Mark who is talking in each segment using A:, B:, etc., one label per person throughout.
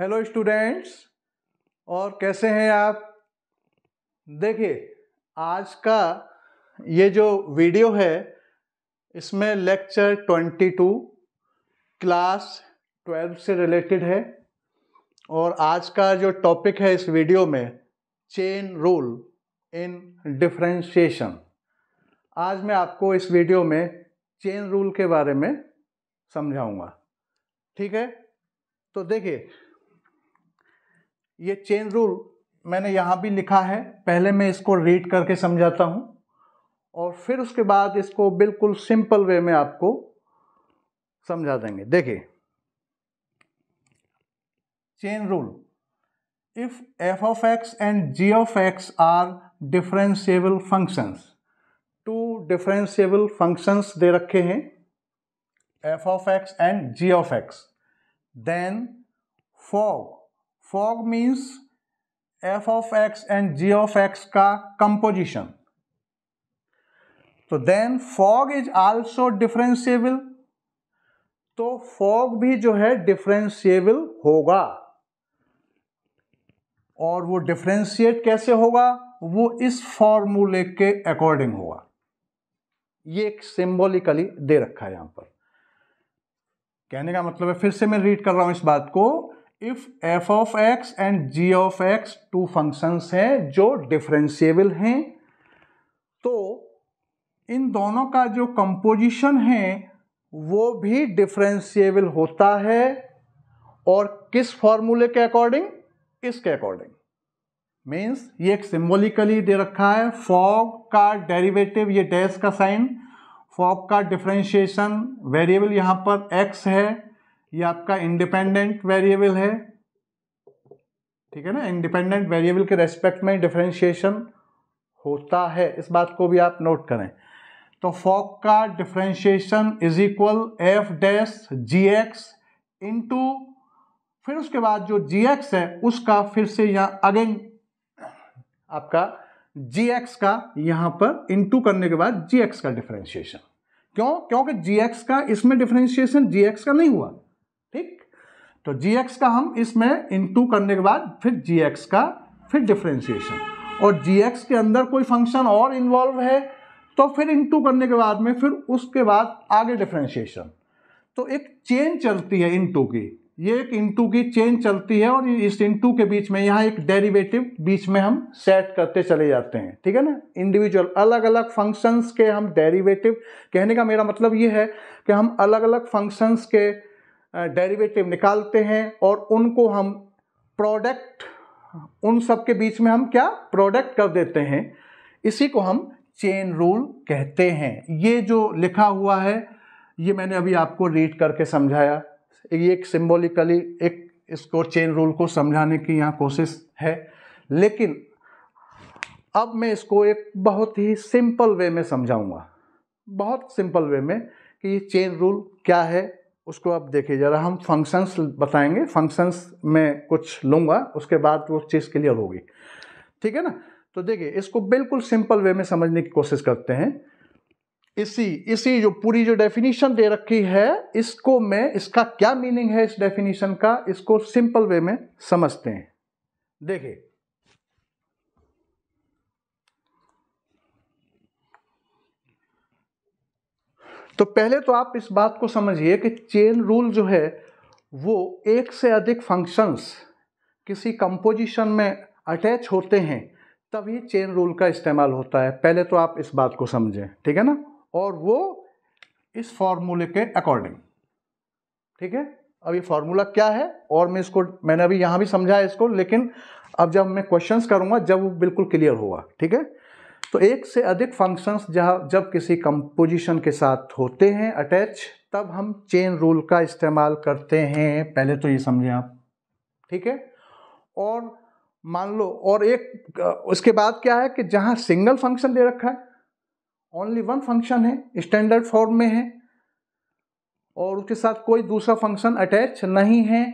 A: hello students और कैसे हैं आप देखिए आज का ये जो वीडियो है इसमें लेक्चर 22 क्लास 12 से रिलेटेड है और आज का जो टॉपिक है इस वीडियो में चेन रूल इन डिफ्रेंशिएशन आज मैं आपको इस वीडियो में चेन रूल के बारे में समझाऊंगा ठीक है तो देखिए ये चेन रूल मैंने यहाँ भी लिखा है पहले मैं इसको रीड करके समझाता हूँ और फिर उसके बाद इसको बिल्कुल सिंपल वे में आपको समझा देंगे देखिए chain rule if f of x and g of x are differentiable functions two differentiable functions दे रखे हैं f of x and g of x then fog fog means f of x and g of x का composition तो then fog is also differentiable तो fog भी जो है differentiable होगा और वो डिफ्रेंशिएट कैसे होगा वो इस फॉर्मूले के अकॉर्डिंग होगा ये एक सिंबोलिकली दे रखा है यहां पर कहने का मतलब है फिर से मैं रीड कर रहा हूं इस बात को if f of x and g of x two functions हैं जो डिफरेंशिएबल हैं तो इन दोनों का जो कंपोजिशन है वो भी डिफरेंशिएबल होता है और किस फॉर्मूले के अकॉर्डिंग इसके अकॉर्डिंग मीन्स ये एक सिम्बोलिकली दे रखा है फॉग का डेरिवेटिव ये डैश का साइन फॉग का डिफ्रेंशिएशन वेरिएबल यहाँ पर एक्स है ये आपका इंडिपेंडेंट वेरिएबल है ठीक है ना इंडिपेंडेंट वेरिएबल के रेस्पेक्ट में डिफ्रेंशिएशन होता है इस बात को भी आप नोट करें तो फॉक का differentiation is equal f dash g x into फिर उसके बाद जो जी एक्स है उसका फिर से यहाँ अगेन आपका जी एक्स का यहाँ पर इंटू करने के बाद जी एक्स का डिफ्रेंशिएशन क्यों क्योंकि जी एक्स का इसमें डिफ्रेंशिएशन जी एक्स का नहीं हुआ ठीक तो जी एक्स का हम इसमें इंटू करने के बाद फिर जी एक्स का फिर डिफ्रेंशिएशन और जी एक्स के अंदर कोई फंक्शन और इन्वॉल्व है तो फिर इंटू करने के बाद में फिर उसके बाद आगे डिफ्रेंशिएशन तो एक चेन चलती है इंटू की ये एक इंटू की चेन चलती है और इस इंटू के बीच में यहाँ एक डेरिवेटिव बीच में हम सेट करते चले जाते हैं ठीक है ना इंडिविजुअल अलग अलग फंक्शंस के हम डेरिवेटिव कहने का मेरा मतलब ये है कि हम अलग अलग फंक्शंस के डेरिवेटिव निकालते हैं और उनको हम प्रोडक्ट उन सब के बीच में हम क्या प्रोडक्ट कर देते हैं इसी को हम चेन रूल कहते हैं ये जो लिखा हुआ है ये मैंने अभी आपको रीड करके समझाया ये एक सिम्बोलिकली एक इसको चेन रूल को समझाने की यहाँ कोशिश है लेकिन अब मैं इसको एक बहुत ही सिंपल वे में समझाऊंगा बहुत सिंपल वे में कि ये चेन रूल क्या है उसको आप देखिए ज़रा हम फंक्शंस बताएंगे फंक्शंस में कुछ लूँगा उसके बाद वो चीज़ क्लियर होगी ठीक है ना तो देखिए इसको बिल्कुल सिंपल वे में समझने की कोशिश करते हैं इसी इसी जो पूरी जो डेफिनेशन दे रखी है इसको मैं इसका क्या मीनिंग है इस डेफिनेशन का इसको सिंपल वे में समझते हैं देखिए तो पहले तो आप इस बात को समझिए कि चेन रूल जो है वो एक से अधिक फंक्शंस किसी कंपोजिशन में अटैच होते हैं तभी चेन रूल का इस्तेमाल होता है पहले तो आप इस बात को समझें ठीक है ना और वो इस फॉर्मूले के अकॉर्डिंग ठीक है अब ये फार्मूला क्या है और मैं इसको मैंने अभी यहाँ भी समझाया इसको लेकिन अब जब मैं क्वेश्चंस करूँगा जब वो बिल्कुल क्लियर होगा ठीक है तो एक से अधिक फंक्शंस जहाँ जब किसी कंपोजिशन के साथ होते हैं अटैच तब हम चेन रूल का इस्तेमाल करते हैं पहले तो ये समझें आप ठीक है और मान लो और एक उसके बाद क्या है कि जहाँ सिंगल फंक्शन दे रखा है ओनली वन फंक्शन है स्टैंडर्ड फॉर्म में है और उसके साथ कोई दूसरा फंक्शन अटैच नहीं है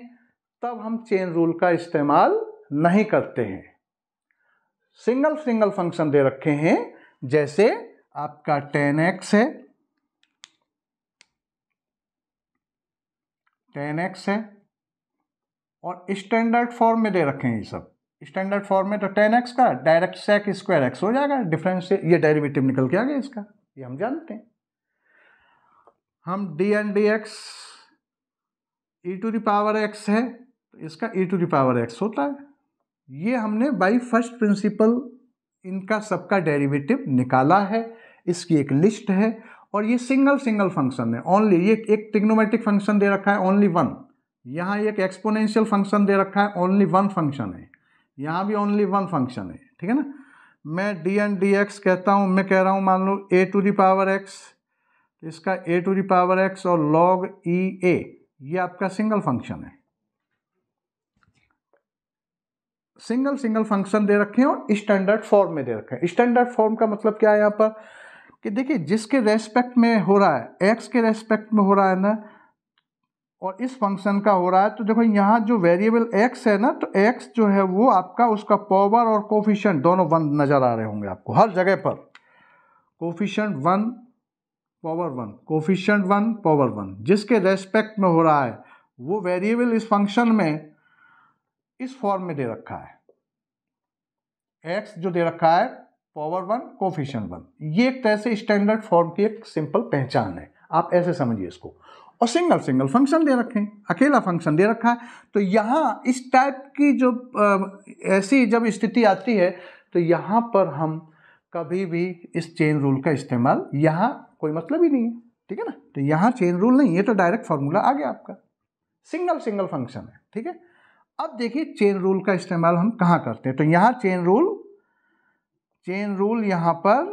A: तब हम चेन रूल का इस्तेमाल नहीं करते हैं सिंगल सिंगल फंक्शन दे रखे हैं जैसे आपका टेन एक्स है टेन एक्स है और स्टैंडर्ड फॉर्म में दे रखे हैं ये सब स्टैंडर्ड फॉर्म में तो टेन एक्स का डायरेक्ट सेक स्क्वायर एक्स हो जाएगा डिफरेंस ये डेरिवेटिव निकल के आ गया इसका ये हम जानते हैं हम d N d x e to the power x है तो इसका ई टू दावर एक्स होता है ये हमने बाई फर्स्ट प्रिंसिपल इनका सबका डेरिवेटिव निकाला है इसकी एक लिस्ट है और ये सिंगल सिंगल फंक्शन है ओनली ये एक टिग्नोमेटिक फंक्शन दे रखा है ओनली वन यहाँ एक एक्सपोनेंशियल फंक्शन दे रखा है ओनली वन फंक्शन है यहाँ भी ओनली वन फंक्शन है ठीक है ना मैं डी एन डी एक्स कहता हूँ मैं कह रहा हूँ मान लो a to the power x इसका a to the power x और लॉग ई ए ये आपका सिंगल फंक्शन है सिंगल सिंगल फंक्शन दे रखे हैं और स्टैंडर्ड फॉर्म में दे रखे हैं स्टैंडर्ड फॉर्म का मतलब क्या है यहाँ पर कि देखिए जिसके रेस्पेक्ट में हो रहा है एक्स के रेस्पेक्ट में हो रहा है ना और इस फंक्शन का हो रहा है तो देखो यहाँ जो वेरिएबल एक्स है ना तो एक्स जो है वो आपका उसका पावर और कोफिशेंट दोनों वन नज़र आ रहे होंगे आपको हर जगह पर coefficient one power one coefficient one power one जिसके रेस्पेक्ट में हो रहा है वो वेरिएबल इस फंक्शन में इस फॉर्म में दे रखा है एक्स जो दे रखा है पावर वन कोफिशन वन ये एक तरह से स्टैंडर्ड फॉर्म की एक सिंपल पहचान है आप ऐसे समझिए इसको और सिंगल सिंगल फंक्शन दे रखे हैं अकेला फंक्शन दे रखा है तो यहाँ इस टाइप की जो ऐसी जब स्थिति आती है तो यहाँ पर हम कभी भी इस चेन रूल का इस्तेमाल यहाँ कोई मतलब ही नहीं है ठीक है ना तो यहाँ चेन रूल नहीं है तो डायरेक्ट फार्मूला आ गया आपका सिंगल सिंगल फंक्शन है ठीक है अब देखिए चेन रूल का इस्तेमाल हम कहाँ करते हैं तो यहाँ चेन रूल चेन रूल यहाँ पर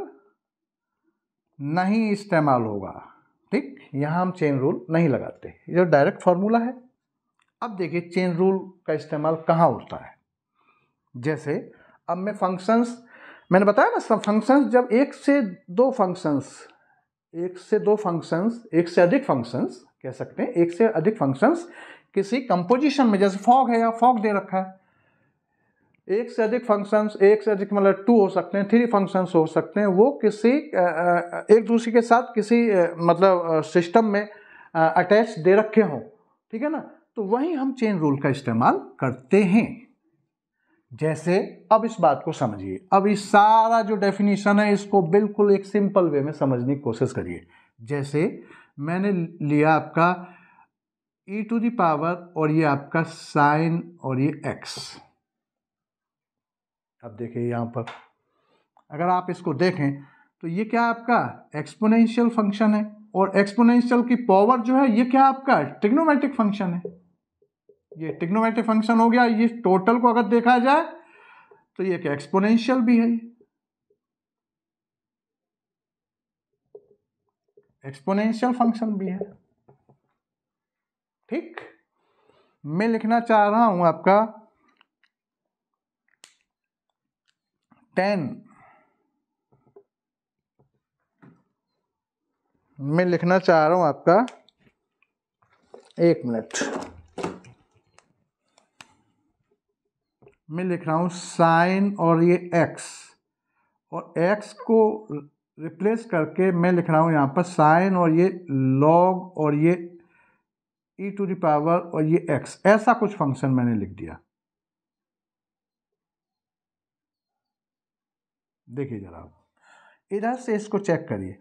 A: नहीं इस्तेमाल होगा ठीक यहाँ हम चेन रूल नहीं लगाते ये डायरेक्ट फार्मूला है अब देखिए चेन रूल का इस्तेमाल कहाँ होता है जैसे अब मैं फंक्शंस मैंने बताया ना सब फंक्शंस जब एक से दो फंक्शंस एक से दो फंक्शंस एक से अधिक फंक्शंस कह सकते हैं एक से अधिक फंक्शंस किसी कंपोजिशन में जैसे फॉग है या फॉग दे रखा है एक से अधिक फंक्शंस एक से अधिक मतलब टू हो सकते हैं थ्री फंक्शंस हो सकते हैं वो किसी एक दूसरे के साथ किसी मतलब सिस्टम में अटैच दे रखे हों ठीक है ना तो वहीं हम चेन रूल का इस्तेमाल करते हैं जैसे अब इस बात को समझिए अब इस सारा जो डेफिनेशन है इसको बिल्कुल एक सिंपल वे में समझने की कोशिश करिए जैसे मैंने लिया आपका ई टू दावर और ये आपका साइन और ये एक्स अब देखिए यहाँ पर अगर आप इसको देखें तो ये क्या आपका एक्सपोनेंशियल फंक्शन है और एक्सपोनेंशियल की पावर जो है ये क्या आपका टिग्नोमेट्रिक फंक्शन है ये टिग्नोमेट्रिक फंक्शन हो गया ये टोटल को अगर देखा जाए तो ये क्या एक्सपोनेंशियल भी है एक्सपोनेंशियल फंक्शन भी है ठीक मैं लिखना चाह रहा हूं आपका टेन मैं लिखना चाह रहा हूं आपका एक मिनट मैं लिख रहा हूं साइन और ये एक्स और एक्स को रिप्लेस करके मैं लिख रहा हूं यहां पर साइन और ये लॉग और ये ई टू दावर और ये एक्स ऐसा कुछ फंक्शन मैंने लिख दिया देखिए जरा इधर से इसको चेक करिए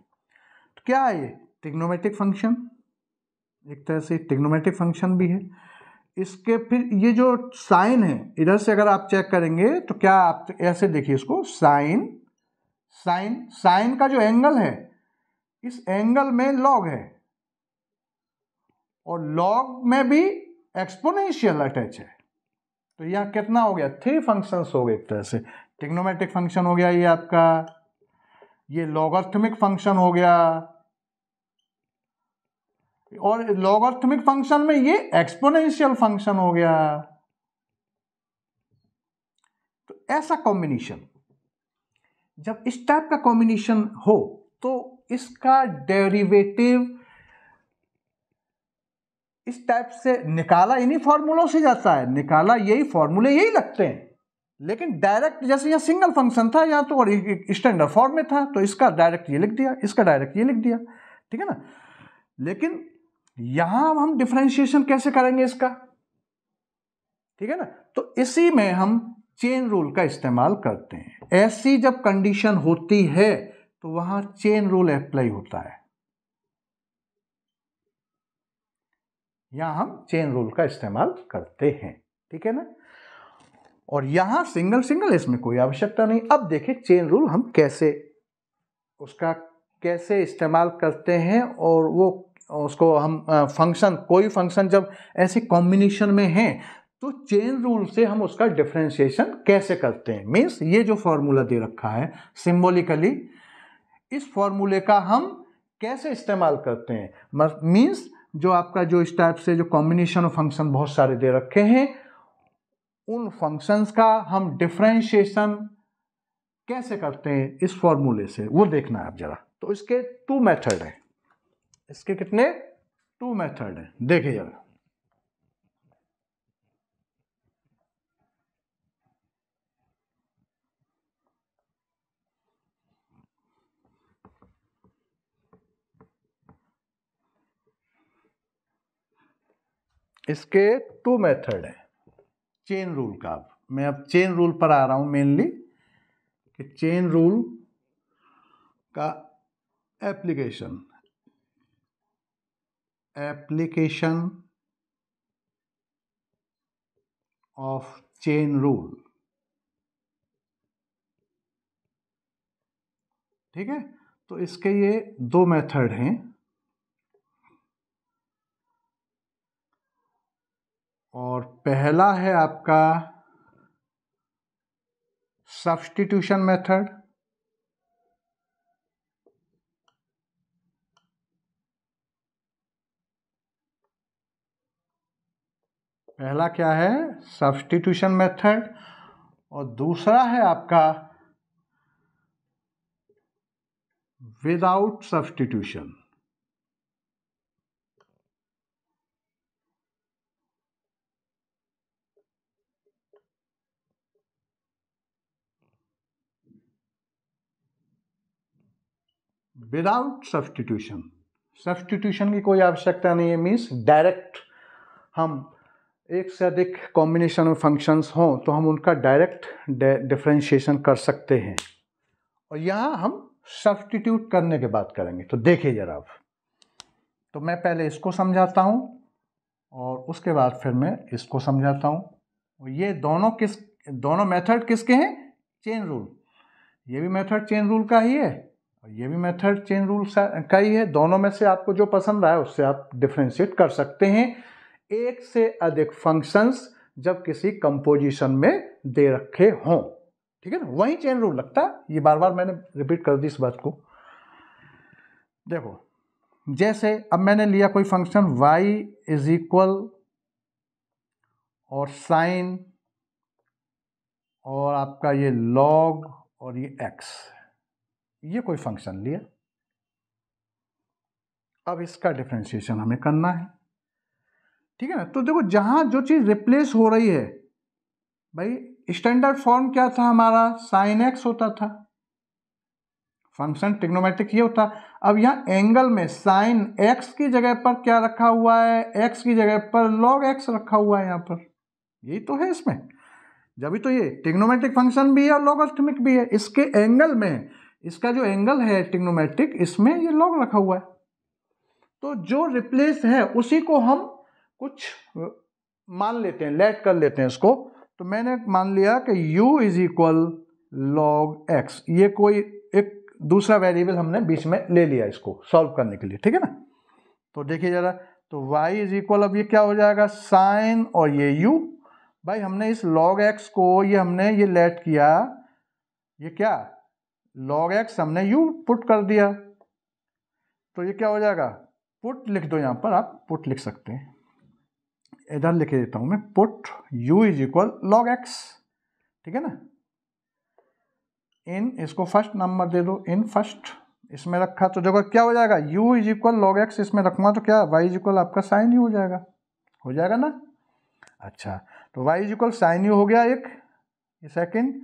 A: तो क्या है ये टिग्नोमेटिक फंक्शन एक तरह से टिग्नोमेटिक फंक्शन भी है इसके फिर ये जो साइन है इधर से अगर आप चेक करेंगे तो क्या आप ऐसे देखिए इसको साइन साइन साइन का जो एंगल है इस एंगल में लॉग है और लॉग में भी एक्सपोनेंशियल अटैच है तो यहाँ कितना हो गया थ्री फंक्शंस हो गए एक तरह से टिग्नोमेट्रिक फंक्शन हो गया ये आपका ये लॉगर्थमिक फंक्शन हो गया और लॉगर्थमिक फंक्शन में ये एक्सपोनेंशियल फंक्शन हो गया तो ऐसा कॉम्बिनेशन जब इस टाइप का कॉम्बिनेशन हो तो इसका डेरिवेटिव इस टाइप से निकाला इन्हीं फार्मूलों से जाता है निकाला यही फार्मूले यही लगते हैं लेकिन डायरेक्ट जैसे यहाँ सिंगल फंक्शन था यहाँ तो और स्टैंडर्ड फॉर्म में था तो इसका डायरेक्ट ये लिख दिया इसका डायरेक्ट ये लिख दिया ठीक है ना लेकिन यहाँ हम डिफ्रेंशिएशन कैसे करेंगे इसका ठीक है ना तो इसी में हम चेन रूल का इस्तेमाल करते हैं ऐसी जब कंडीशन होती है तो वहाँ चेन रूल अप्लाई होता है यहाँ हम चेन रूल का इस्तेमाल करते हैं ठीक है ना और यहाँ सिंगल सिंगल इसमें कोई आवश्यकता नहीं अब देखें चेन रूल हम कैसे उसका कैसे इस्तेमाल करते हैं और वो उसको हम फंक्शन कोई फंक्शन जब ऐसे कॉम्बिनेशन में है तो चेन रूल से हम उसका डिफ्रेंशिएशन कैसे करते हैं मीन्स ये जो फॉर्मूला दे रखा है सिम्बोलिकली इस फॉर्मूले का हम कैसे इस्तेमाल करते हैं मीन्स जो आपका जो इस टाइप से जो कॉम्बिनेशन ऑफ फंक्शन बहुत सारे दे रखे हैं उन फंक्शंस का हम डिफ्रेंशिएशन कैसे करते हैं इस फॉर्मूले से वो देखना है आप जरा तो इसके टू मेथड हैं इसके कितने टू मेथड हैं देखिए जरा इसके टू मेथड हैं चेन रूल का अब मैं अब चेन रूल पर आ रहा हूँ मेनली कि चेन रूल का application application of chain rule ठीक है तो इसके ये दो मेथड हैं और पहला है आपका सब्स्टिट्यूशन मेथड पहला क्या है सब्स्टिट्यूशन मेथड और दूसरा है आपका without substitution without substitution substitution की कोई आवश्यकता नहीं है मीन्स डायरेक्ट हम एक से अधिक कॉम्बिनेशन ऑफ फंक्शंस हों तो हम उनका डायरेक्ट डिफ्रेंशिएशन कर सकते हैं और यहाँ हम सब्सटीट्यूट करने के बात करेंगे तो देखिए जरा आप तो मैं पहले इसको समझाता हूँ और उसके बाद फिर मैं इसको समझाता हूँ ये दोनों किस दोनों मेथड किसके हैं चेन रूल ये भी मेथड चेन रूल का ही है और ये भी मेथड चेन रूल का ही है दोनों में से आपको जो पसंद आए उससे आप डिफ्रेंशिएट कर सकते हैं एक से अधिक फंक्शंस जब किसी कंपोजिशन में दे रखे हों ठीक है ना वही चेन रूल लगता है ये बार बार मैंने रिपीट कर दी इस बात को देखो जैसे अब मैंने लिया कोई फंक्शन y इज इक्वल और साइन और आपका ये लॉग और ये x ये कोई फंक्शन लिया अब इसका डिफ्रेंशिएशन हमें करना है ठीक है ना तो देखो जहां जो चीज़ रिप्लेस हो रही है भाई स्टैंडर्ड फॉर्म क्या था हमारा साइन एक्स होता था फंक्शन टिग्नोमेट्रिक ये होता अब यहां एंगल में साइन एक्स की जगह पर क्या रखा हुआ है एक्स की जगह पर लॉग एक्स रखा हुआ है यहां पर यही तो है इसमें जब तो ये टिग्नोमेट्रिक फंक्शन भी है और लॉगर्थमिक भी है इसके एंगल में इसका जो एंगल है टिग्नोमेट्रिक इसमें ये लॉग रखा हुआ है तो जो रिप्लेस है उसी को हम कुछ मान लेते हैं लेट कर लेते हैं इसको तो मैंने मान लिया कि u is equal log x ये कोई एक दूसरा वेरिएबल हमने बीच में ले लिया इसको सॉल्व करने के लिए ठीक है ना तो देखिए ज़रा तो y इज इक्वल अब ये क्या हो जाएगा साइन और ये u भाई हमने इस लॉग एक्स को ये हमने ये लेट किया ये क्या लॉग एक्स हमने यू पुट कर दिया तो ये क्या हो जाएगा पुट लिख दो यहाँ पर आप पुट लिख सकते हैं इधर लिख देता हूँ मैं put u is equal log x ठीक है ना इन इसको फर्स्ट नंबर दे दो इन फर्स्ट इसमें रखा तो जगह क्या हो जाएगा u is equal log x इसमें रखूँगा तो क्या y इज इक्वल आपका साइन यू हो जाएगा हो जाएगा ना अच्छा तो y is equal sine u हो गया एक ये सेकेंड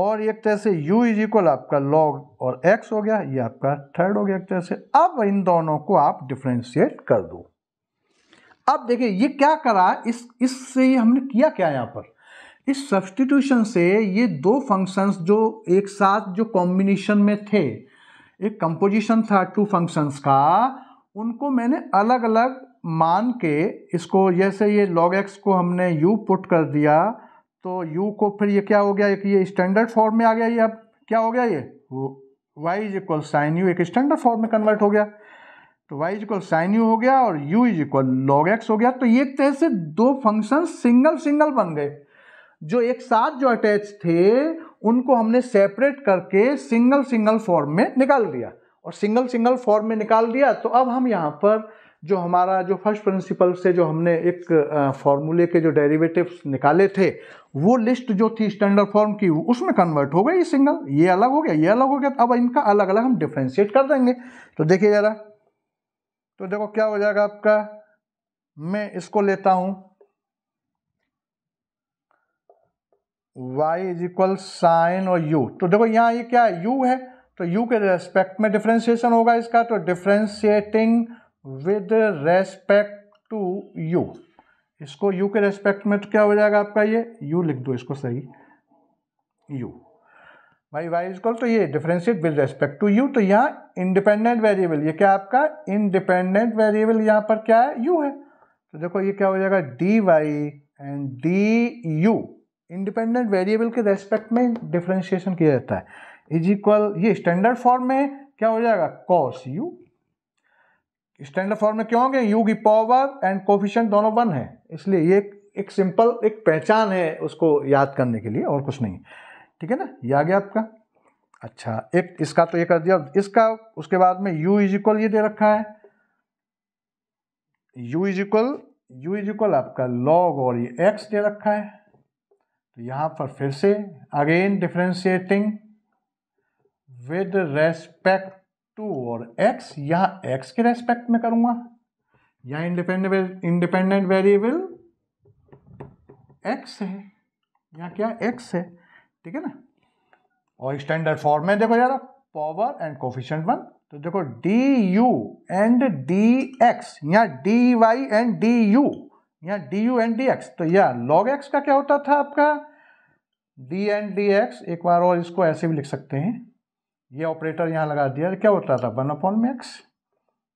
A: और एक तरह से u इज इक्वल आपका log और x हो गया ये आपका थर्ड हो गया एक तरह से अब इन दोनों को आप डिफ्रेंशिएट कर दो अब देखिए ये क्या करा इस इससे हमने किया क्या यहाँ पर इस सब्सटीट्यूशन से ये दो फंक्शंस जो एक साथ जो कॉम्बिनेशन में थे एक कंपोजिशन था टू फंक्शंस का उनको मैंने अलग अलग मान के इसको जैसे ये log x को हमने u पुट कर दिया तो यू को फिर ये क्या हो गया एक ये स्टैंडर्ड फॉर्म में आ गया ये अब क्या हो गया ये y is equal sine u एक स्टैंडर्ड फॉर्म में कन्वर्ट हो गया तो y is equal sine u हो गया और u is equal log x हो गया तो एक तरह से दो फंक्शन सिंगल सिंगल बन गए जो एक साथ जो अटैच थे उनको हमने सेपरेट करके सिंगल सिंगल फॉर्म में निकाल दिया और सिंगल सिंगल फॉर्म में निकाल दिया तो अब हम यहाँ पर जो हमारा जो फर्स्ट प्रिंसिपल से जो हमने एक फॉर्मूले के जो डेरिवेटिव्स निकाले थे वो लिस्ट जो थी स्टैंडर्ड फॉर्म की उसमें कन्वर्ट हो गई ये सिंगल ये अलग हो गया ये अलग हो गया अब इनका अलग अलग हम डिफ्रेंशिएट कर देंगे तो देखिए ज़रा तो देखो क्या हो जाएगा आपका मैं इसको लेता हूं y इज इक्वल साइन और यू तो देखो यहाँ ये क्या है यू है तो यू के रेस्पेक्ट में डिफ्रेंशिएशन होगा इसका तो differentiating with respect to u इसको यू के रेस्पेक्ट में तो क्या हो जाएगा आपका ये यू लिख दो इसको सही यू भाई वाई कॉल तो ये differentiate with respect to u तो यहाँ इंडिपेंडेंट वेरिएबल ये क्या आपका इंडिपेंडेंट वेरिएबल यहाँ पर क्या है यू है तो देखो ये क्या हो जाएगा d y and d u independent variable के रेस्पेक्ट में डिफ्रेंशिएशन किया जाता है इज इक्वल ये स्टैंडर्ड फॉर्म में क्या हो जाएगा कॉस यू स्टैंडर्ड फॉर्म में क्यों होंगे यू की पावर एंड कोफिशेंट दोनों वन है इसलिए ये एक सिंपल एक पहचान है उसको याद करने के लिए और कुछ नहीं ठीक है ना ये आ गया आपका अच्छा एक इसका तो ये कर दिया इसका उसके बाद में यू इज इक्वल ये दे रखा है u is equal u is equal आपका लॉग और ये एक्स दे रखा है तो यहां पर फिर से again differentiating with respect to और एक्स या एक्स के रेस्पेक्ट में करूंगा यहाँ इंडिपेंडेंट इंडिपेंडेंट वेरिएबल एक्स है यहाँ क्या एक्स है ठीक है ना और स्टैंडर्ड फॉर्म में देखो यार पावर एंड कोफिशेंट वन तो देखो d u and d x यहाँ d y and d u यहाँ d u and d x तो या लॉग एक्स का क्या होता था आपका डी एंड डी एक्स एक बार और इसको ऐसे भी लिख सकते हैं ये ऑपरेटर यहाँ लगा दिया क्या होता था वन अपॉन में एक्स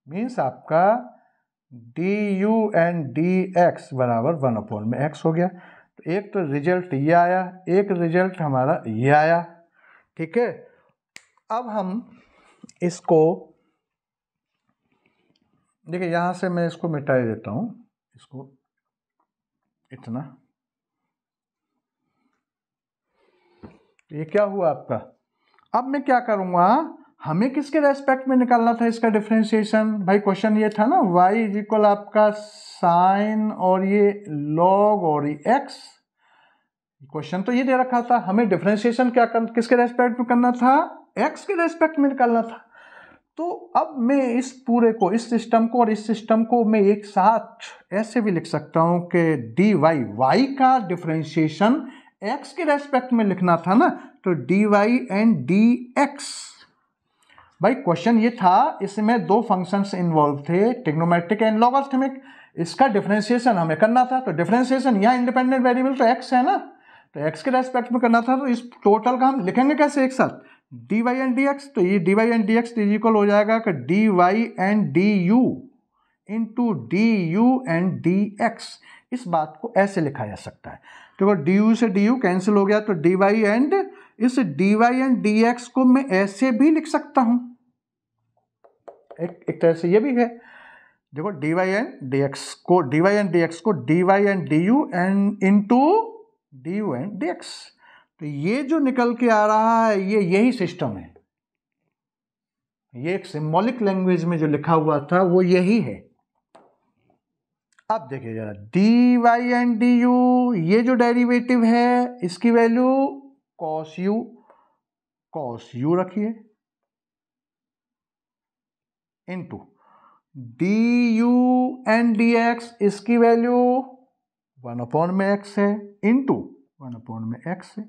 A: मीन्स आपका d u and d x बराबर वन अपॉन में एक्स हो गया तो एक तो रिजल्ट ये आया एक रिजल्ट हमारा ये आया ठीक है अब हम इसको देखिए यहाँ से मैं इसको मिटाई देता हूँ इसको इतना ये क्या हुआ आपका अब मैं क्या करूँगा हमें किसके रेस्पेक्ट में निकालना था इसका डिफ्रेंशिएशन भाई क्वेश्चन ये था ना y इज इक्वल आपका साइन और ये लॉग और ये x क्वेश्चन तो ये दे रखा था हमें डिफ्रेंशिएशन क्या कर किसके रेस्पेक्ट में करना था x के रेस्पेक्ट में निकालना था तो अब मैं इस पूरे को इस सिस्टम को और इस सिस्टम को मैं एक साथ ऐसे भी लिख सकता हूँ कि डी वाई वाई का डिफ्रेंशिएशन एक्स के रेस्पेक्ट में लिखना था ना तो d y and d x भाई क्वेश्चन ये था इसमें दो फंक्शंस इन्वॉल्व थे टेक्नोमेट्रिक एंड लॉगर्थमिक इसका डिफ्रेंसिएशन हमें करना था तो डिफ्रेंसिएशन या इंडिपेंडेंट वेरिएबल तो एक्स है ना तो एक्स के रेस्पेक्ट में करना था तो इस टोटल का हम लिखेंगे कैसे एक साथ d y and d x तो ये d y and d x is equal हो जाएगा कि d y and d u into d u and d x इस बात को ऐसे लिखा जा सकता है तो डी यू से डी यू कैंसिल हो गया तो डी वाई एंड इस d y and d x को मैं ऐसे भी लिख सकता हूं एक एक तरह से ये भी है देखो d y and d x को d y and d x को d y and d u and into d u and d x तो ये जो निकल के आ रहा है ये यही सिस्टम है ये एक सिंबॉलिक लैंग्वेज में जो लिखा हुआ था वो यही है अब देखिए जरा d y and d u ये जो डेरिवेटिव है इसकी value cos u cos u रखिए into d u and d x इसकी वैल्यू वन अपॉन में एक्स है टू वन अपॉन में एक्स है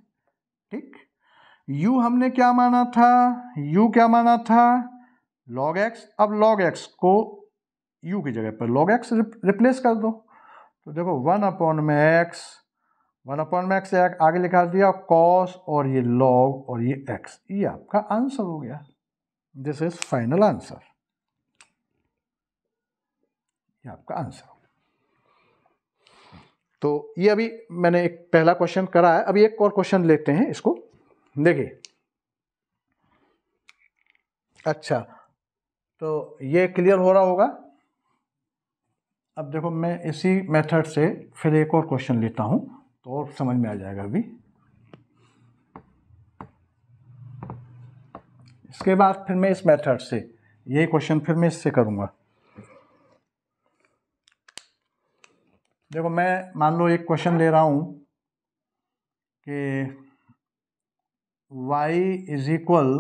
A: ठीक यू हमने क्या माना था यू क्या माना था लॉग एक्स अब लॉग एक्स को यू की जगह पर लॉग एक्स रिप्लेस कर दो तो देखो वन अपॉन में एक्स वन अपॉन में एक्स आगे लिखा दिया कॉस और ये लॉग और ये एक्स ये आपका आंसर हो गया दिस इज फाइनल आंसर ये आपका आंसर तो ये अभी मैंने एक पहला क्वेश्चन करा है अभी एक और क्वेश्चन लेते हैं इसको देखिए अच्छा तो ये क्लियर हो रहा होगा अब देखो मैं इसी मेथड से फिर एक और क्वेश्चन लेता हूँ तो समझ में आ जाएगा अभी इसके बाद फिर मैं इस मेथड से ये क्वेश्चन फिर मैं इससे करूँगा देखो मैं मान लो एक क्वेश्चन ले रहा हूँ कि y is equal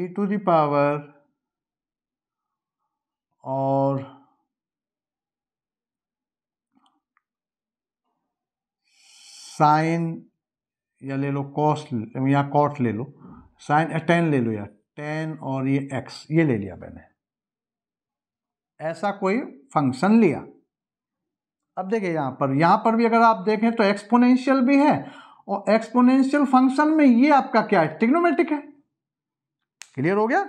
A: e to the power और साइन या ले लो कॉस या कॉट ले लो साइन टेन ले लो या टेन और ये एक्स ये ले लिया मैंने ऐसा कोई फंक्शन लिया अब देखिए यहां पर यहां पर भी अगर आप देखें तो एक्सपोनेंशियल भी है और एक्सपोनेंशियल फंक्शन में ये आपका क्या है टिग्नोमेटिक है क्लियर हो गया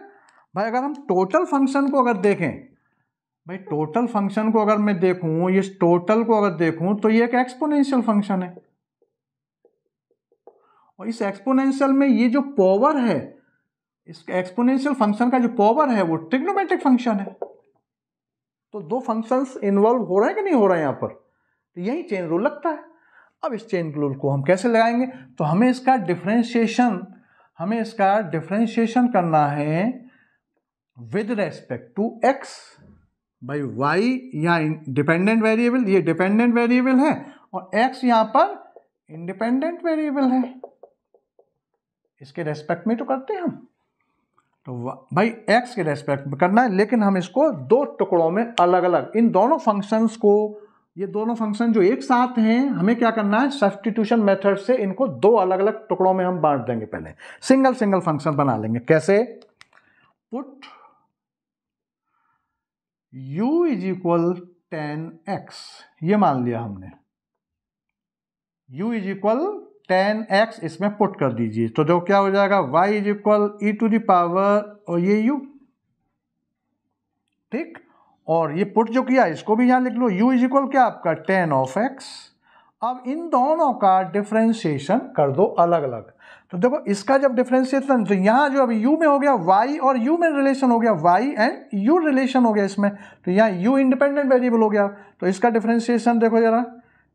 A: भाई अगर हम टोटल फंक्शन को अगर देखें भाई टोटल फंक्शन को अगर मैं देखूं इस टोटल को अगर देखूँ तो ये एक एक्सपोनेंशियल फंक्शन है और इस एक्सपोनेंशियल में ये जो पावर है इस एक्सपोनेंशियल फंक्शन का जो पावर है वो ट्रिग्नोमेट्रिक फंक्शन है तो दो फंक्शंस इन्वॉल्व हो रहे हैं कि नहीं हो रहे हैं यहाँ पर तो यही चेन रूल लगता है अब इस चेन रूल को हम कैसे लगाएंगे तो हमें इसका डिफ्रेंशिएशन हमें इसका डिफ्रेंशिएशन करना है विद रेस्पेक्ट टू एक्स भाई वाई यहाँ डिपेंडेंट वेरिएबल ये डिपेंडेंट वेरिएबल है और एक्स यहाँ पर इंडिपेंडेंट वेरिएबल है इसके रेस्पेक्ट में तो करते हैं हम तो भाई एक्स के रेस्पेक्ट में करना है लेकिन हम इसको दो टुकड़ों में अलग अलग इन दोनों फंक्शंस को ये दोनों फंक्शन जो एक साथ हैं हमें क्या करना है सब्सटीट्यूशन मेथड से इनको दो अलग अलग टुकड़ों में हम बांट देंगे पहले सिंगल सिंगल फंक्शन बना लेंगे कैसे put u is equal tan x ये मान लिया हमने u is equal tan x इसमें पुट कर दीजिए तो जो क्या हो जाएगा y is equal e to the power और ये यू ठीक और ये पुट जो किया इसको भी यहाँ लिख लो यू इज इक्वल क्या आपका टेन ऑफ एक्स अब इन दोनों का डिफ्रेंशिएशन कर दो अलग अलग तो देखो इसका जब डिफ्रेंशिएशन तो यहाँ जो अभी यू में हो गया वाई और यू में रिलेशन हो गया वाई एंड यू रिलेशन हो गया इसमें तो यहाँ यू इंडिपेंडेंट वेरिएबल हो गया तो इसका डिफ्रेंशिएशन देखो जरा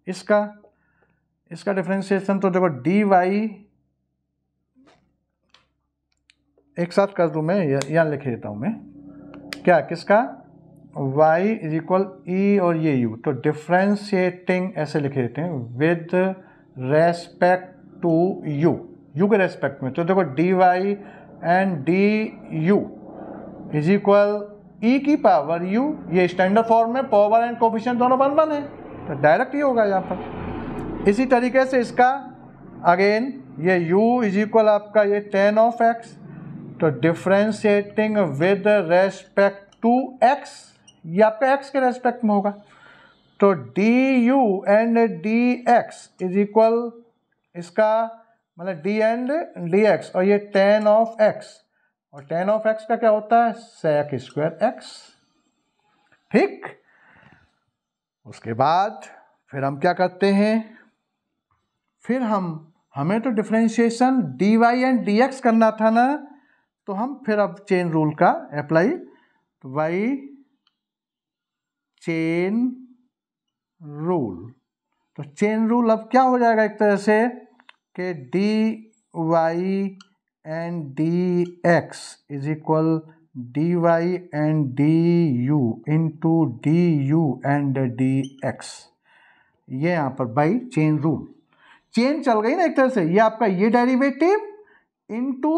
A: इसका इसका डिफ्रेंसिएशन तो देखो डी वाई एक साथ कर दूं मैं यहाँ लिख देता हूँ मैं क्या किसका y इज इक्वल ई और ये u तो डिफ्रेंशिएटिंग ऐसे लिख देते हैं with respect to u u के रेस्पेक्ट में तो देखो d y and d u is equal e की पावर u ये स्टैंडर्ड फॉर्म में पावर एंड कोफिशियंट दोनों बन बन है तो डायरेक्ट ही होगा यहाँ पर इसी तरीके से इसका अगेन ये u इज इक्वल आपका ये टेन ऑफ एक्स तो differentiating with respect to x ये आपका x के रेस्पेक्ट में होगा तो d u and d x is equal इसका मतलब डी एंड डी एक्स और ये टेन ऑफ एक्स और टेन ऑफ एक्स का क्या होता है सेक स्क्वायर एक्स ठीक उसके बाद फिर हम क्या करते हैं फिर हम हमें तो differentiation d y and d x करना था ना तो हम फिर अब चेन रूल का अप्लाई तो वाई चेन रूल तो चेन रूल अब क्या हो जाएगा एक तरह से कि d y and d x is equal d y and d u into d u and d x ये यहाँ पर बाई चेन रूल चेन चल गई ना एक तरह से ये आपका ये डेरिवेटिव इनटू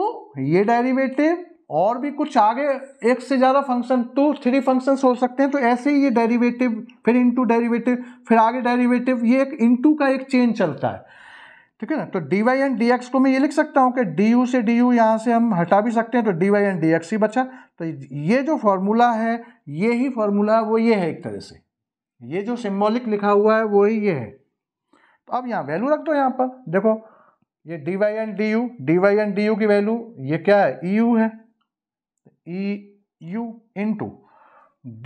A: ये डेरिवेटिव और भी कुछ आगे एक से ज़्यादा फंक्शन टू थ्री फंक्शन हो सकते हैं तो ऐसे ही ये डेरिवेटिव फिर इनटू डेरिवेटिव फिर आगे डेरिवेटिव ये एक इनटू का एक चेन चलता है ठीक है ना तो d y and d x को मैं ये लिख सकता हूँ कि डी यू से डी यू यहाँ से हम हटा भी सकते हैं तो d y and d x ही बचा तो ये जो फॉर्मूला है ये ही फॉर्मूला वो ये है एक तरह से ये जो सिम्बॉलिक लिखा हुआ है वही ये है अब यहाँ वैल्यू रख दो यहाँ पर देखो ये d y and d u d y and d u की वैल्यू ये क्या है ई यू है e u into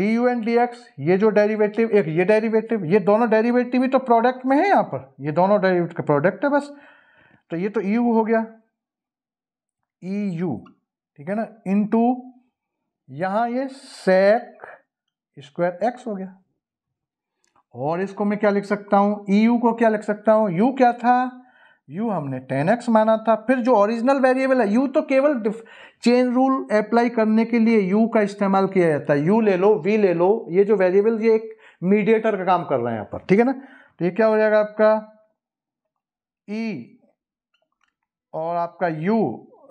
A: d u and d x ये जो डेरिवेटिव एक ये डेरिवेटिव ये दोनों डेरिवेटिव ही तो प्रोडक्ट में है यहाँ पर ये दोनों डेरिवेटिव का प्रोडक्ट है बस तो ये तो ई यू हो गया ई e यू ठीक है ना इन टू यहाँ ये सेक स्क्वायर एक्स हो गया और इसको मैं क्या लिख सकता हूँ ई e यू को क्या लिख सकता हूँ यू क्या था यू हमने टेन एक्स माना था फिर जो ओरिजिनल वेरिएबल है यू तो केवल चेन रूल अप्लाई करने के लिए यू का इस्तेमाल किया जाता है यू ले लो वी ले लो ये जो वेरिएबल ये एक मीडिएटर का काम कर रहे हैं यहाँ पर ठीक है ना तो ये क्या हो जाएगा आपका ई e और आपका यू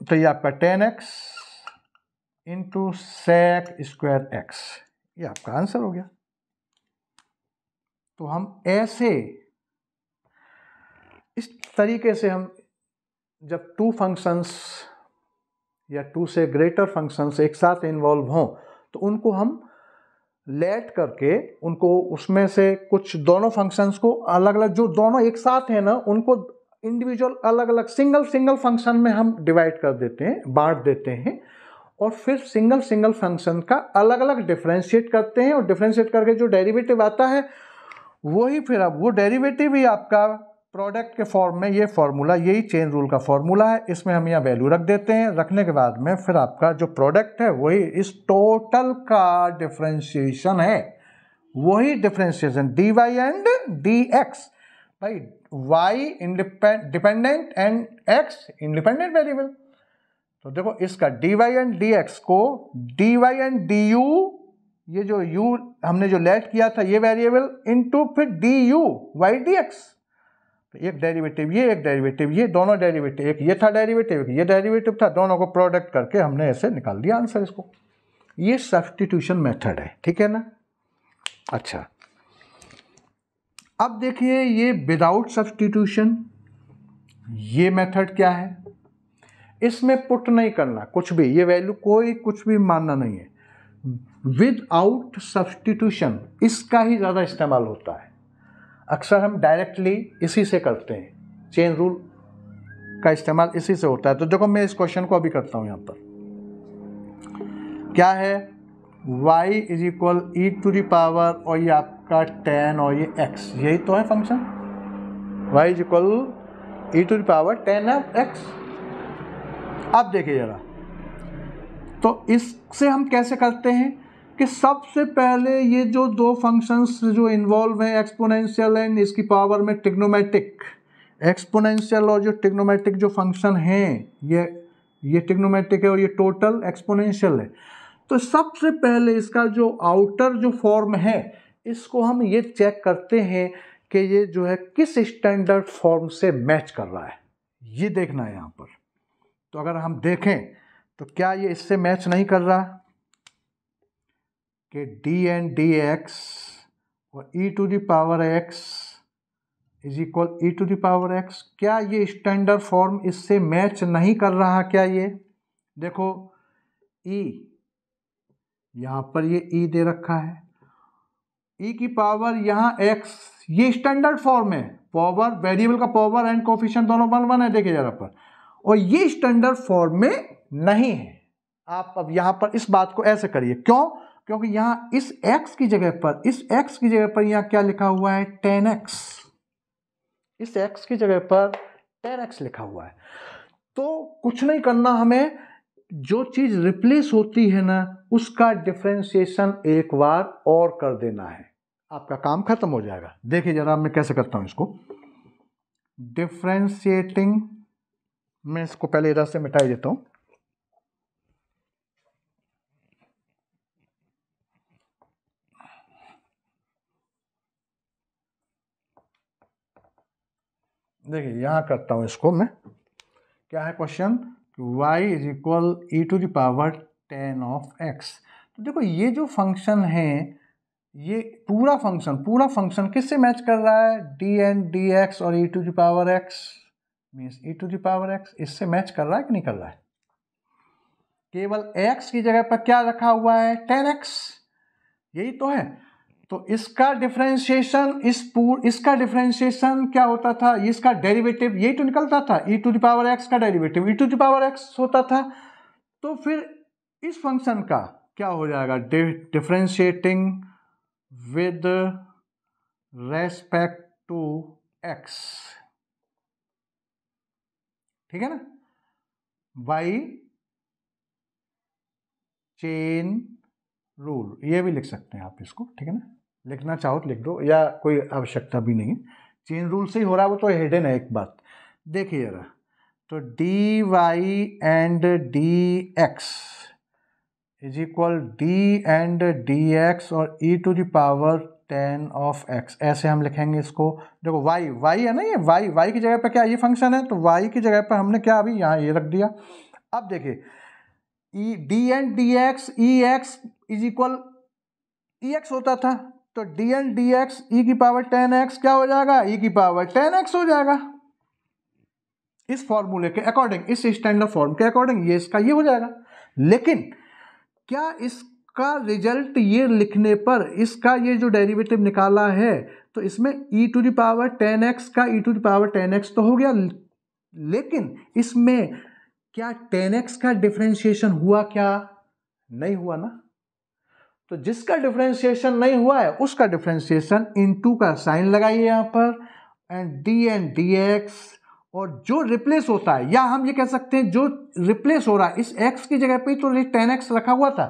A: तो ये आपका tan x into sec square x ये आपका आंसर हो गया तो हम ऐसे इस तरीके से हम जब टू फंक्शंस या टू से ग्रेटर फंक्शंस एक साथ इन्वॉल्व हों तो उनको हम लेट करके उनको उसमें से कुछ दोनों फंक्शंस को अलग अलग जो दोनों एक साथ हैं ना उनको इंडिविजुअल अलग अलग सिंगल सिंगल फंक्शन में हम डिवाइड कर देते हैं बांट देते हैं और फिर सिंगल सिंगल फंक्शन का अलग अलग डिफ्रेंशिएट करते हैं और डिफ्रेंशिएट करके जो डेरिवेटिव आता है वही फिर अब वो डेरिवेटिव ही आपका प्रोडक्ट के फॉर्म में ये फार्मूला यही चेन रूल का फार्मूला है इसमें हम यहाँ वैल्यू रख देते हैं रखने के बाद में फिर आपका जो प्रोडक्ट है वही इस टोटल का डिफ्रेंशिएशन है वही differentiation d y and d x भाई y dependent and x independent variable तो देखो इसका d y and d x को d y and d u ये जो u हमने जो लेट किया था ये वेरिएबल इनटू फिर d u y d x एक डेरिवेटिव ये एक डेरिवेटिव ये दोनों डेरिवेटिव एक ये था डेरिवेटिव एक ये डेरिवेटिव था दोनों को प्रोडक्ट करके हमने ऐसे निकाल दिया आंसर इसको ये सब्सटीट्यूशन मेथड है ठीक है ना अच्छा अब देखिए ये विदाउट सब्सटीट्यूशन ये मेथड क्या है इसमें पुट नहीं करना कुछ भी ये वैल्यू कोई कुछ भी मानना नहीं है विदआउट सब्सटीट्यूशन इसका ही ज़्यादा इस्तेमाल होता है अक्सर हम डायरेक्टली इसी से करते हैं चेन रूल का इस्तेमाल इसी से होता है तो देखो मैं इस क्वेश्चन को अभी करता हूँ यहाँ पर क्या है y is equal e to power और ये आपका टेन और ये x यही तो है function y is equal e to the power tan of x आप देखिए ज़रा तो इससे हम कैसे करते हैं कि सबसे पहले ये जो दो फंक्शंस जो इन्वॉल्व हैं एक्सपोनेंशियल एंड इसकी पावर में टिग्नोमेटिक एक्सपोनेंशियल और जो टिग्नोमेटिक जो फंक्शन हैं ये ये टिग्नोमेटिक है और ये टोटल एक्सपोनेंशियल है तो सबसे पहले इसका जो आउटर जो फॉर्म है इसको हम ये चेक करते हैं कि ये जो है किस स्टैंडर्ड फॉर्म से मैच कर रहा है ये देखना है यहाँ पर तो अगर हम देखें तो क्या ये इससे मैच नहीं कर रहा कि डी एन डी एक्स और e to the power x is equal e to the power power x क्या ये स्टैंडर्ड फॉर्म इससे मैच नहीं कर रहा क्या ये देखो ई e, यहाँ पर ये ई e दे रखा है ई e की पावर यहाँ एक्स ये स्टैंडर्ड फॉर्म है पावर वेरिएबल का पावर एंड कॉफिशन दोनों वन वन है देखे जरा पर और ये स्टैंडर्ड फॉर्म में नहीं है आप अब यहाँ पर इस बात को ऐसे करिए क्यों क्योंकि यहां इस x की जगह पर इस x की जगह पर यहां क्या लिखा हुआ है टेन एक्स इस x की जगह पर टेन एक्स लिखा हुआ है तो कुछ नहीं करना हमें जो चीज़ रिप्लेस होती है ना उसका डिफ्रेंसिएशन एक बार और कर देना है आपका काम खत्म हो जाएगा देखिए जरा मैं कैसे करता हूं इसको डिफ्रेंशिएटिंग मैं इसको पहले इधर से मिटाई देता हूं देखिए यहाँ करता हूँ इसको मैं क्या है question y is equal e to the power tan of x तो देखो ये जो फंक्शन है ये पूरा फंक्शन पूरा फंक्शन किससे मैच कर रहा है डी एन डी एक्स और e to the power x means e to the power x इससे मैच कर रहा है कि नहीं कर रहा है केवल एक्स की जगह पर क्या रखा हुआ है टेन एक्स यही तो है तो इसका डिफरेंशिएशन इस पूर इसका डिफरेंशिएशन क्या होता था इसका डेरिवेटिव यही तो निकलता था ई टू दावर एक्स का derivative e to the power x होता था तो फिर इस फंक्शन का क्या हो जाएगा differentiating with respect to x ठीक है ना बाई चेन रूल ये भी लिख सकते हैं आप इसको ठीक है ना लिखना चाहो तो लिख दो या कोई आवश्यकता भी नहीं चेन रूल से ही हो रहा है वो तो हिडन है एक बात देखिए जरा तो d y and d x is equal d and d x और e to the power tan of x ऐसे हम लिखेंगे इसको देखो वाई वाई है ना ये वाई वाई की जगह पर क्या ये फंक्शन है तो वाई की जगह पर हमने क्या अभी यहाँ ये रख दिया अब देखिए e d and d x e x is equal e x होता था तो d N d x e की पावर टेन एक्स क्या हो जाएगा ई e की पावर टेन एक्स हो जाएगा इस फॉर्मूले के अकॉर्डिंग इस स्टैंडर्ड फॉर्म के अकॉर्डिंग ये इसका ये हो जाएगा लेकिन क्या इसका रिजल्ट ये लिखने पर इसका ये जो डेरिवेटिव निकाला है तो इसमें e to the power tan x का e to the power tan x तो हो गया लेकिन इसमें क्या टेन एक्स का डिफ्रेंशिएशन हुआ क्या नहीं हुआ ना तो जिसका डिफ्रेंशिएशन नहीं हुआ है उसका डिफ्रेंशिएशन इन टू का साइन लगाइए यहाँ पर and d and d x और जो रिप्लेस होता है या हम ये कह सकते हैं जो रिप्लेस हो रहा है इस एक्स की जगह पे तो टेन एक्स रखा हुआ था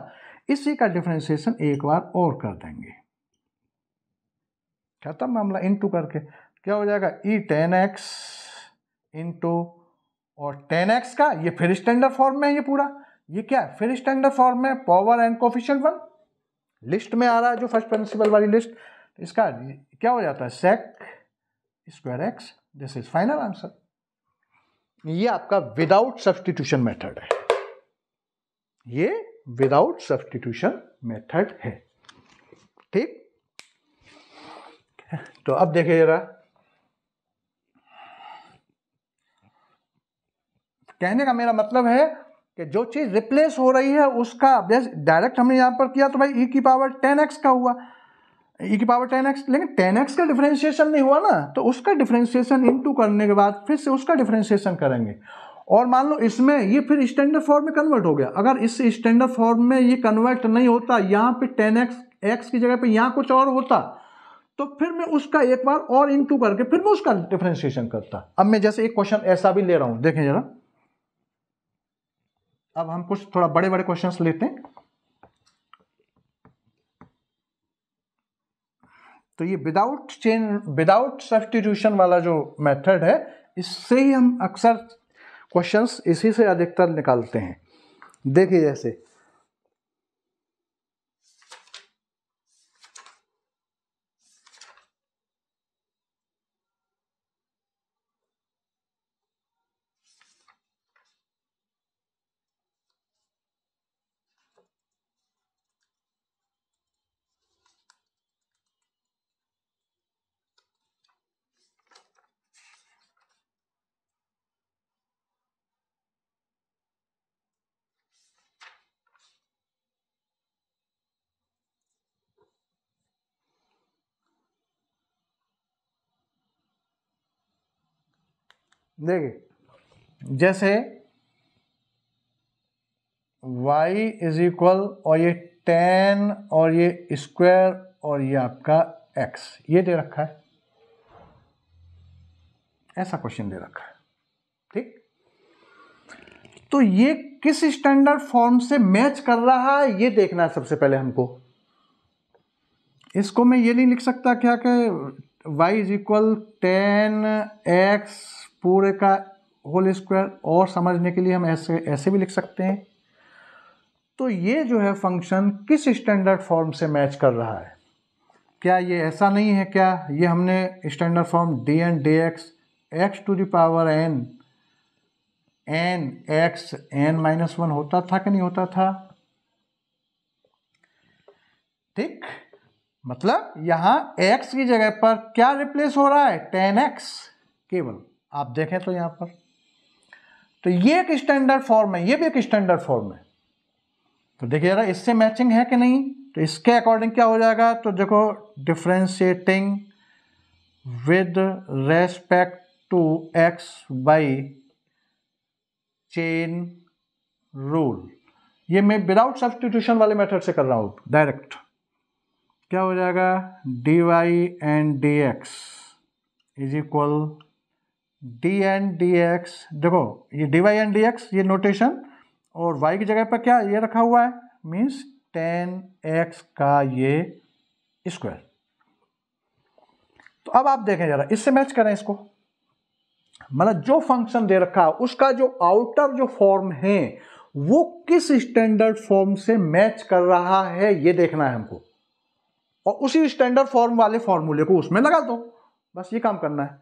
A: इसी का डिफ्रेंशिएशन एक बार और कर देंगे खत्म मामला इन टू करके क्या हो जाएगा e tan x into और टेन एक्स का ये फिर स्टैंडर्ड फॉर्म में है ये पूरा ये क्या है फिर स्टैंडर्ड फॉर्म में power and coefficient one list में आ रहा है जो फर्स्ट प्रिंसिपल वाली लिस्ट इसका क्या हो जाता है sec square x this is final answer ये आपका विदाउट सब्सटीट्यूशन मेथड है ये विदाउट सब्सटीट्यूशन मेथड है ठीक तो अब देखिए जरा कहने का मेरा मतलब है कि जो चीज़ रिप्लेस हो रही है उसका अभ्यास डायरेक्ट हमने यहाँ पर किया तो भाई ई e की पावर टेन एक्स का हुआ ई e की पावर टेन एक्स लेकिन टेन एक्स का डिफ्रेंशिएशन नहीं हुआ ना तो उसका डिफ्रेंशिएशन इंटू करने के बाद फिर से उसका डिफ्रेंशिएशन करेंगे और मान लो इसमें ये फिर स्टैंडर्ड फॉर्म में कन्वर्ट हो गया अगर इस स्टैंडर्ड फॉर्म में ये कन्वर्ट नहीं होता यहाँ पे टेन एक्स एक्स की जगह पे यहाँ कुछ और होता तो फिर मैं उसका एक बार और इंटू करके फिर मैं उसका डिफ्रेंशिएशन करता अब मैं जैसे एक क्वेश्चन ऐसा भी ले रहा हूँ देखें जरा अब हम कुछ थोड़ा बड़े बड़े क्वेश्चंस लेते हैं तो ये विदाउट चेन विदाउट सब्सटीट्यूशन वाला जो मेथड है इससे ही हम अक्सर क्वेश्चंस इसी से अधिकतर निकालते हैं देखिए जैसे देखिए जैसे y इज इक्वल और ये टेन और ये स्क्वायर और ये आपका x ये दे रखा है ऐसा क्वेश्चन दे रखा है ठीक तो ये किस स्टैंडर्ड फॉर्म से मैच कर रहा है ये देखना है सबसे पहले हमको इसको मैं ये नहीं लिख सकता क्या कि y is equal tan x पूरे का होल स्क्वायर और समझने के लिए हम ऐसे ऐसे भी लिख सकते हैं तो ये जो है फंक्शन किस स्टैंडर्ड फॉर्म से मैच कर रहा है क्या ये ऐसा नहीं है क्या ये हमने standard form d N d x x to the power n n x n minus one होता था कि नहीं होता था ठीक मतलब यहां एक्स की जगह पर क्या रिप्लेस हो रहा है टेन एक्स केवल आप देखें तो यहां पर तो ये एक स्टैंडर्ड फॉर्म है ये भी एक स्टैंडर्ड फॉर्म है तो देखिए जरा इससे मैचिंग है कि नहीं तो इसके अकॉर्डिंग क्या हो जाएगा तो देखो differentiating with respect to x by chain rule ये मैं विदाउट सब्सटीट्यूशन वाले मेथड से कर रहा हूं डायरेक्ट क्या हो जाएगा d y and d x is equal d N d x देखो ये d y and d x ये नोटेशन और वाई की जगह पर क्या ये रखा हुआ है मीन्स टेन एक्स का ये स्क्वायर तो अब आप देखें जरा इससे मैच करें इसको मतलब जो फंक्शन दे रखा है उसका जो आउटर जो फॉर्म है वो किस स्टैंडर्ड फॉर्म से मैच कर रहा है ये देखना है हमको और उसी स्टैंडर्ड फॉर्म वाले फॉर्मूले को उसमें लगा दो बस ये काम करना है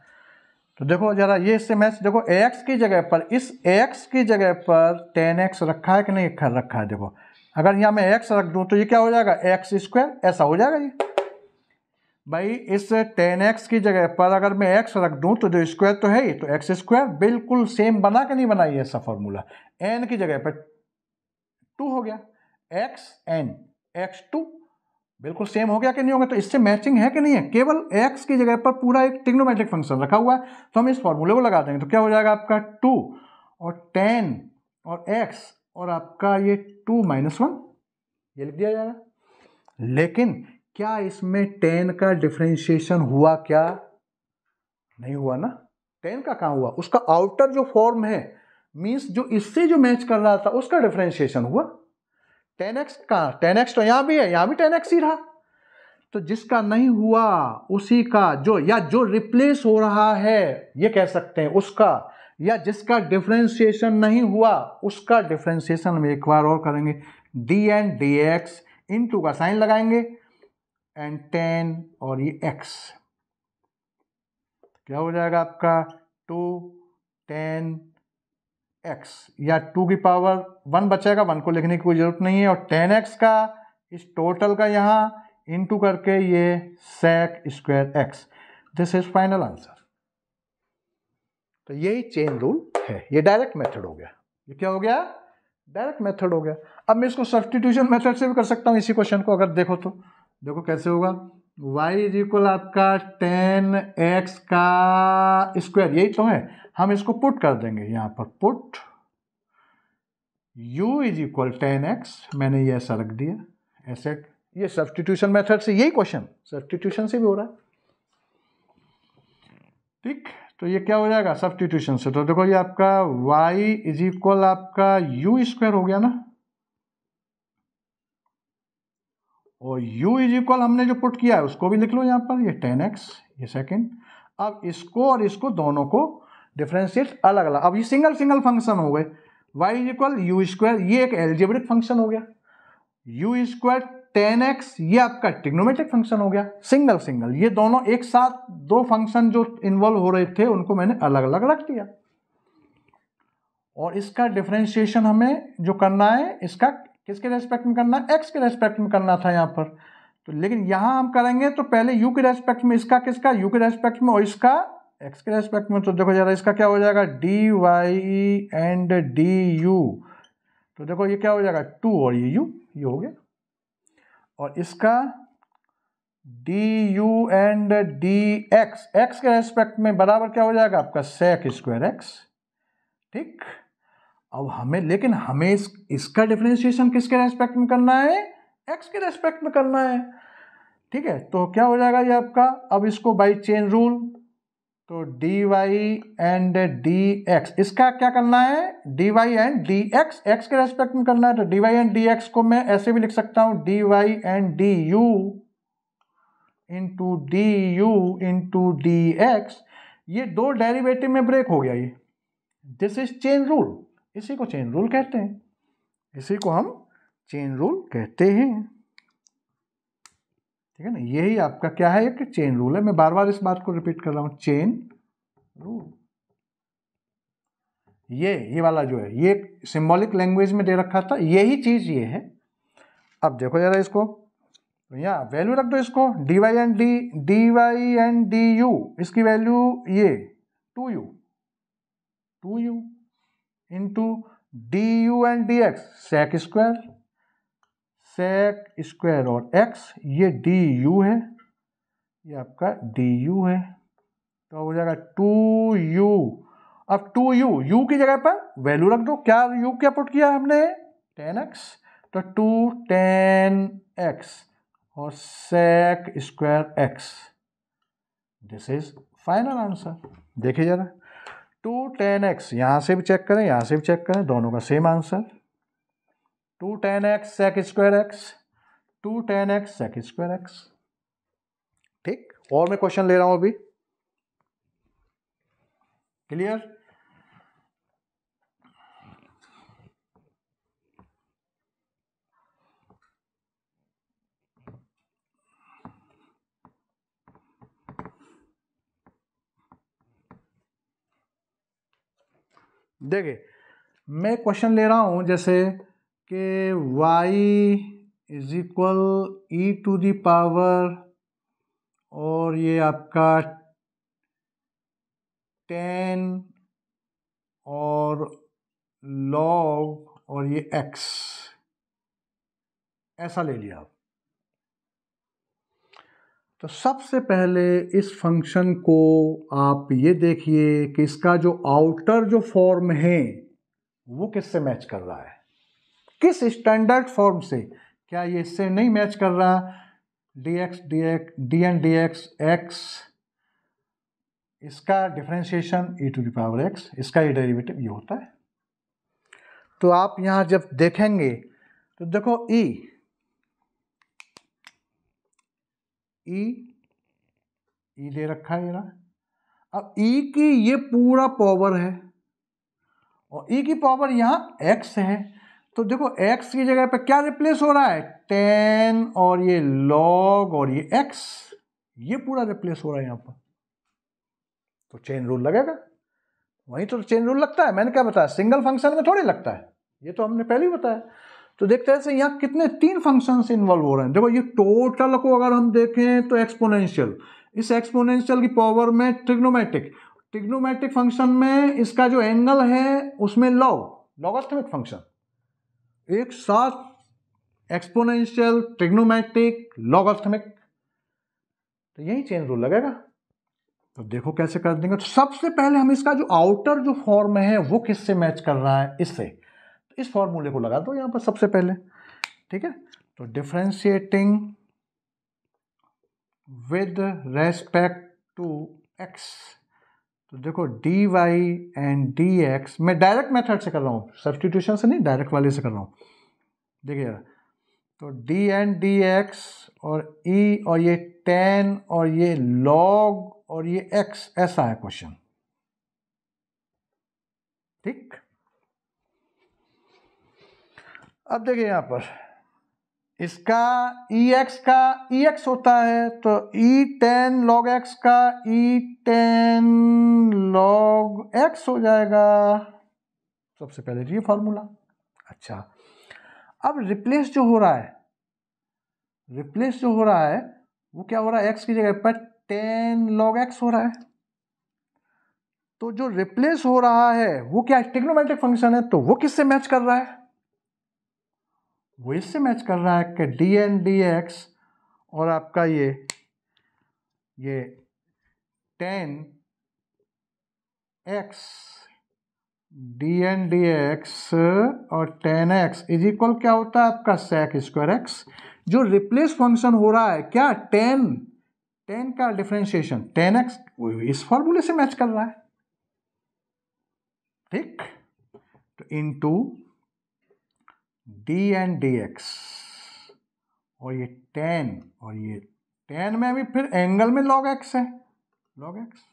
A: तो देखो जरा ये इससे मैच देखो ए एक्स की जगह पर इस ए एक्स की जगह पर टेन एक्स रखा है कि नहीं रखा है देखो अगर यहाँ मैं एक्स रख दूँ तो ये क्या हो जाएगा एक्स स्क्वायर ऐसा हो जाएगा ये भाई इस टेन एक्स की जगह पर अगर मैं एक्स रख दूँ तो जो स्क्वायर तो है ही तो एक्स स्क्वायर बिल्कुल सेम बना के नहीं बना ये ऐसा फॉर्मूला एन की जगह पर टू हो गया एक्स एन एक्स टू बिल्कुल सेम हो गया कि नहीं होगा तो इससे मैचिंग है कि नहीं है केवल एक्स की जगह पर पूरा एक टिग्नोमेट्रिक फंक्शन रखा हुआ है तो हम इस फॉर्मूले को लगा देंगे तो क्या हो जाएगा आपका टू और टेन और एक्स और आपका ये टू माइनस वन ये लिख दिया जाएगा लेकिन क्या इसमें टेन का डिफ्रेंशिएशन हुआ क्या नहीं हुआ ना टेन का कहाँ हुआ उसका आउटर जो फॉर्म है मीन्स जो इससे जो मैच कर रहा था उसका डिफ्रेंशिएशन हुआ टेन एक्स कहाँ टेन एक्स तो यहाँ भी है यहाँ भी टेन एक्स ही रहा तो जिसका नहीं हुआ उसी का जो या जो रिप्लेस हो रहा है ये कह सकते हैं उसका या जिसका डिफ्रेंसिएशन नहीं हुआ उसका डिफ्रेंसिएशन हम एक बार और करेंगे d N d x into का साइन लगाएंगे एंड टेन और ये एक्स क्या हो जाएगा आपका टू टेन एक्स या टू की पावर वन बचेगा वन को लिखने की कोई ज़रूरत नहीं है और टेन एक्स का इस टोटल का यहाँ टू करके ये sec square x this is final answer तो यही चेन रूल है ये डायरेक्ट मेथड हो गया ये क्या हो गया डायरेक्ट मेथड हो गया अब मैं इसको सब्सटीट्यूशन मेथड से भी कर सकता हूँ इसी क्वेश्चन को अगर देखो तो देखो कैसे होगा y इज इक्वल आपका टेन एक्स का स्क्वायर यही तो है हम इसको पुट कर देंगे यहाँ पर put u is equal tan x मैंने ये ऐसा रख दिया ऐसे ये सब्सटीट्यूशन मेथड से यही क्वेश्चन सब्सटीट्यूशन से भी हो रहा है ठीक तो ये क्या हो जाएगा सब्सटीट्यूशन से तो देखो ये आपका y इज इक्वल आपका u स्क्वायर हो गया ना और u इज इक्वल हमने जो पुट किया है उसको भी लिख लो यहाँ पर ये टेन एक्स ये सेकेंड अब इसको और इसको दोनों को डिफ्रेंशिएट अलग अलग अब ये सिंगल सिंगल फंक्शन हो गए y is equal u square ये एक एलजेब्रिक फंक्शन हो गया u स्क्वायर टेन एक्स ये आपका टिग्नोमेट्रिक फंक्शन हो गया सिंगल सिंगल ये दोनों एक साथ दो फंक्शन जो इन्वॉल्व हो रहे थे उनको मैंने अलग अलग रख दिया और इसका डिफ्रेंशिएशन हमें जो करना है इसका किसके रेस्पेक्ट में करना एक्स के रेस्पेक्ट में करना था यहाँ पर तो लेकिन यहाँ हम करेंगे तो पहले यू के रेस्पेक्ट में इसका किसका यू के रेस्पेक्ट में और इसका एक्स के रेस्पेक्ट में तो देखो जरा इसका क्या हो जाएगा d y and d u तो देखो ये क्या हो जाएगा टू और ये यू ये हो गया और इसका d u and d x x के रेस्पेक्ट में बराबर क्या हो जाएगा आपका सेक स्क्वायर एक्स ठीक अब हमें लेकिन हमें इस इसका डिफ्रेंशिएशन किसके रेस्पेक्ट में करना है एक्स के रेस्पेक्ट में करना है ठीक है तो क्या हो जाएगा ये आपका अब इसको बाई चेन रूल तो d y and d x इसका क्या करना है d y and d x x के रेस्पेक्ट में करना है तो d y and d x को मैं ऐसे भी लिख सकता हूँ d y and d u into d u into d x ये दो डेरिवेटिव में ब्रेक हो गया ये दिस इज चेन रूल इसी को चेन रूल कहते हैं इसी को हम चेन रूल कहते हैं ठीक है ना यही आपका क्या है एक चेन रूल है मैं बार बार इस बात को रिपीट कर रहा हूं चेन रूल ये ये वाला जो है ये सिंबॉलिक लैंग्वेज में दे रखा था यही चीज़ ये है अब देखो जरा इसको तो या वैल्यू रख दो इसको d y and d d y and d u इसकी वैल्यू ये two u two u into d u and d x sec square sec square और एक्स ये डी यू है ये आपका डी यू है तो हो जाएगा टू यू अब टू यू यू की जगह पर वैल्यू रख दो क्या यू क्या पुट किया हमने टेन एक्स तो टू टेन एक्स और sec square x this is final answer देखिए जरा टू टेन एक्स यहाँ से भी चेक करें यहाँ से भी चेक करें दोनों का same answer two tan x sec square x two tan x sec square x ठीक और मैं क्वेश्चन ले रहा हूँ अभी क्लियर देखिए मैं क्वेश्चन ले रहा हूँ जैसे कि y is equal e to the power और ये आपका टेन और लॉग और ये एक्स ऐसा ले लिया आप तो सबसे पहले इस फंक्शन को आप ये देखिए कि इसका जो आउटर जो फॉर्म है वो किससे मैच कर रहा है किस स्टैंडर्ड फॉर्म से क्या ये इससे नहीं मैच कर रहा d x d x d N d x x इसका differentiation e to the power x इसका ये डेरिवेटिव ये होता है तो आप यहाँ जब देखेंगे तो देखो ई e, ई ई ले रखा है ना अब ई की ये पूरा पावर है और ई की पावर यहाँ एक्स है तो देखो एक्स की जगह पे क्या रिप्लेस हो रहा है टेन और ये लॉग और ये एक्स ये पूरा रिप्लेस हो रहा है यहाँ पर तो चेन रूल लगेगा वहीं तो चेन रूल लगता है मैंने क्या बताया सिंगल फंक्शन में थोड़ी लगता है ये तो हमने पहले ही बताया तो देखते हैं यहाँ कितने तीन फंक्शंस इन्वॉल्व हो रहे हैं देखो ये टोटल को अगर हम देखें तो एक्सपोनेंशियल इस एक्सपोनेंशियल की पावर में ट्रिग्नोमेट्रिक ट्रिग्नोमेट्रिक फंक्शन में इसका जो एंगल है उसमें लॉग लॉगस्थमिक फंक्शन एक साथ एक्सपोनेंशियल ट्रिग्नोमेट्रिक लॉगस्थमिक तो यही चेंज रूल लगेगा तो देखो कैसे कर देंगे तो सबसे पहले हम इसका जो आउटर जो फॉर्म है वो किससे मैच कर रहा है इससे इस फॉर्मूले को लगा दो यहाँ पर सबसे पहले ठीक है तो differentiating with respect to x तो देखो d y and d x मैं डायरेक्ट मेथड से कर रहा हूँ सब्सटीट्यूशन से नहीं डायरेक्ट वाले से कर रहा हूँ देखिए तो डी एन डी एक्स और ई e, और ये टेन और ये लॉग और ये एक्स ऐसा है क्वेश्चन ठीक अब देखिए यहाँ पर इसका ई e एक्स का ई e एक्स होता है तो ई टेन लॉग एक्स का ई टेन लॉग एक्स हो जाएगा सबसे पहले तो ये फॉर्मूला अच्छा अब रिप्लेस जो हो रहा है रिप्लेस जो हो रहा है वो क्या हो रहा है एक्स की जगह पर टेन लॉग एक्स हो रहा है तो जो रिप्लेस हो रहा है वो क्या टिग्नोमेट्रिक फंक्शन है तो वो किससे मैच कर रहा है वो इससे मैच कर रहा है कि डी एन डी एक्स और आपका ये ये tan x d N d x और टेन एक्स इज इक्वल क्या होता है आपका सेक स्क्वायर एक्स जो रिप्लेस फंक्शन हो रहा है क्या टेन टेन का डिफ्रेंशिएशन टेन एक्स इस फॉर्मूले से मैच कर रहा है ठीक तो into d and d x और ये टेन और ये टेन में भी फिर एंगल में लॉग एक्स है लॉग एक्स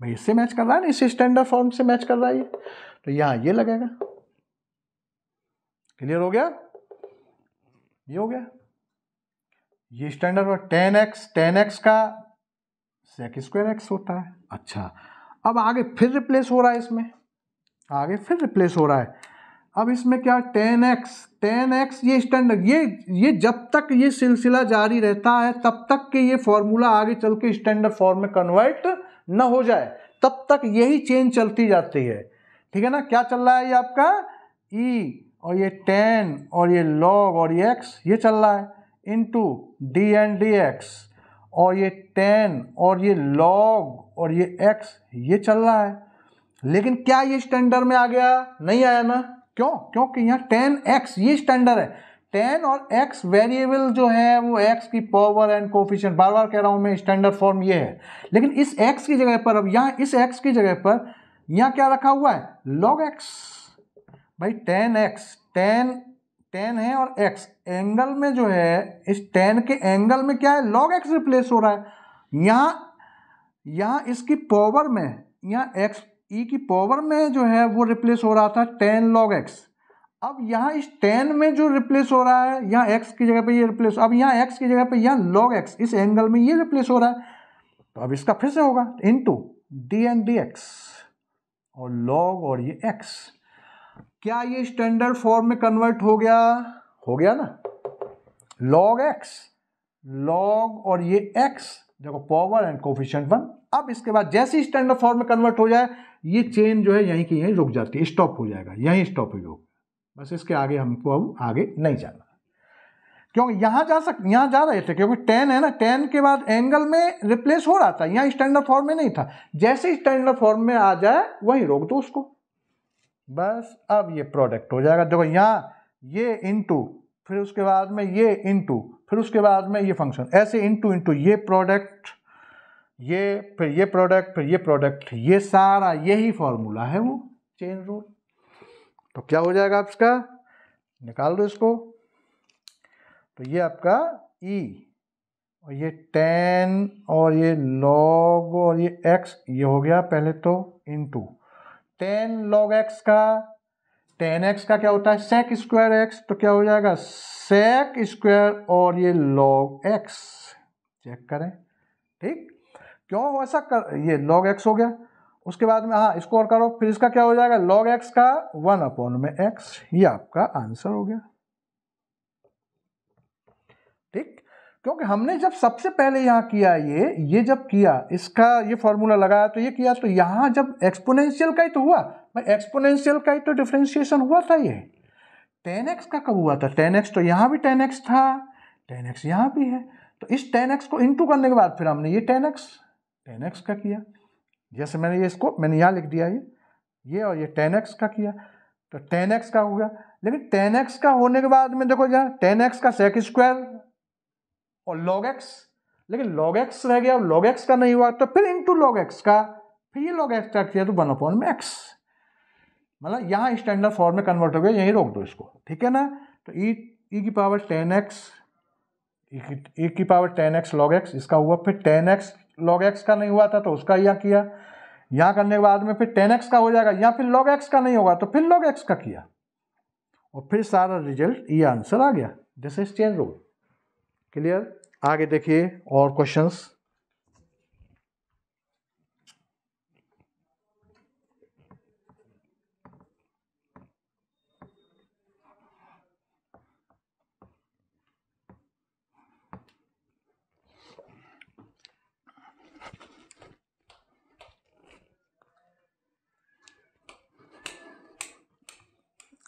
A: भाई इससे मैच कर रहा है ना इसी स्टैंडर्ड फॉर्म से मैच कर रहा है ये तो यहाँ ये लगेगा क्लियर हो गया ये हो गया ये स्टैंडर्ड और टेन एक्स टेन एक्स का सेक स्क्वायर एक्स होता है अच्छा अब आगे फिर रिप्लेस हो रहा है इसमें आगे फिर रिप्लेस हो रहा है अब इसमें क्या टेन एक्स टेन एक्स ये स्टैंडर्ड ये ये जब तक ये सिलसिला जारी रहता है तब तक के ये फॉर्मूला आगे चल के स्टैंडर्ड फॉर्म में कन्वर्ट न हो जाए तब तक यही चेंज चलती जाती है ठीक है ना क्या चल रहा है ये आपका ई e और ये टेन और ये लॉग और ये एक्स ये चल रहा है to d N d x और ये टेन और ये लॉग और ये एक्स ये चल रहा है लेकिन क्या ये स्टैंडर्ड में आ गया नहीं आया ना क्यों क्योंकि यहाँ टेन एक्स ये स्टैंडर्ड है टेन और एक्स वेरिएबल जो है वो एक्स की पावर एंड कोफिशियंट बार बार कह रहा हूँ मैं स्टैंडर्ड फॉर्म ये है लेकिन इस एक्स की जगह पर अब यहाँ इस एक्स की जगह पर यहाँ क्या रखा हुआ है लॉग एक्स भाई टेन एक्स टेन टेन है और एक्स एंगल में जो है इस टेन के एंगल में क्या है लॉग एक्स रिप्लेस हो रहा है यहाँ यहाँ इसकी पावर में यहाँ एक्स e की पावर में जो है वो रिप्लेस हो रहा था टेन लॉग x अब यहाँ इस टेन में जो रिप्लेस हो रहा है यहाँ x की जगह पे ये रिप्लेस अब यहाँ x की जगह पे यहाँ लॉग x इस एंगल में ये रिप्लेस हो रहा है तो अब इसका फिर से होगा into d N d x और लॉग और ये x क्या ये स्टैंडर्ड फॉर्म में कन्वर्ट हो गया हो गया ना लॉग x लॉग और ये x देखो पावर एंड कोफिशियंट वन अब इसके बाद जैसे स्टैंडर्ड फॉर्म में कन्वर्ट हो जाए ये चेन जो है यहीं की यहीं रुक जाती है स्टॉप हो जाएगा यहीं स्टॉप ही होगा बस इसके आगे हमको अब आगे नहीं जाना क्योंकि यहाँ जा सक यहाँ जा रहे थे क्योंकि टेन है ना टेन के बाद एंगल में रिप्लेस हो रहा था यहाँ स्टैंडर्ड फॉर्म में नहीं था जैसे स्टैंडर्ड फॉर्म में आ जाए वहीं रोक दो उसको बस अब ये प्रोडक्ट हो जाएगा देखो यहाँ ये इंटू फिर उसके बाद में ये इंटू फिर उसके बाद में ये फंक्शन ऐसे इंटू इंटू ये प्रोडक्ट ये फिर ये प्रोडक्ट फिर ये प्रोडक्ट ये सारा यही फॉर्मूला है वो चेन रूल तो क्या हो जाएगा आपका निकाल दो इसको तो ये आपका ई e, और ये टेन और ये लॉग और ये एक्स ये हो गया पहले तो इनटू टेन लॉग एक्स का टेन एक्स का क्या होता है सेक स्क्वायर एक्स तो क्या हो जाएगा सेक स्क्वायर और ये लॉग एक्स चेक करें ठीक क्यों ऐसा कर ये लॉग एक्स हो गया उसके बाद में हाँ स्कोर करो फिर इसका क्या हो जाएगा लॉग एक्स का वन अपॉन में एक्स ये आपका आंसर हो गया ठीक क्योंकि हमने जब सबसे पहले यहाँ किया ये ये जब किया इसका ये फॉर्मूला लगाया तो ये किया तो यहाँ जब एक्सपोनेंशियल का ही तो हुआ भाई एक्सपोनेंशियल का ही तो डिफ्रेंशिएशन हुआ था ये टेन एक्स का कब हुआ था टेन एक्स तो यहाँ भी टेन एक्स था टेन एक्स यहाँ भी है तो इस टेन एक्स को इंटू करने के बाद फिर हमने ये टेन एक्स टेन एक्स का किया जैसे मैंने ये इसको मैंने यहाँ लिख दिया ये ये और ये टेन एक्स का किया तो टेन एक्स का हो गया लेकिन टेन एक्स का होने के बाद में देखो यहाँ टेन एक्स का सेक स्क्वायर और लॉग एक्स लेकिन लॉग एक्स रह गया और लॉग एक्स का नहीं हुआ तो फिर इंटू लॉग एक्स का फिर ये लॉग एक्स का किया तो वन अपॉन में एक्स मतलब यहाँ स्टैंडर्ड फॉर्म में कन्वर्ट हो गया यहीं रोक दो इसको ठीक है ना तो ई e, ई e की power tan x e e की power tan x log x इसका हुआ फिर टेन एक्स लॉग एक्स का नहीं हुआ था तो उसका यहाँ किया यहाँ करने के बाद में फिर टेन एक्स का हो जाएगा यहाँ फिर लॉग एक्स का नहीं होगा तो फिर लॉग एक्स का किया और फिर सारा रिजल्ट ये आंसर आ गया this is chain rule clear आगे देखिए और क्वेश्चंस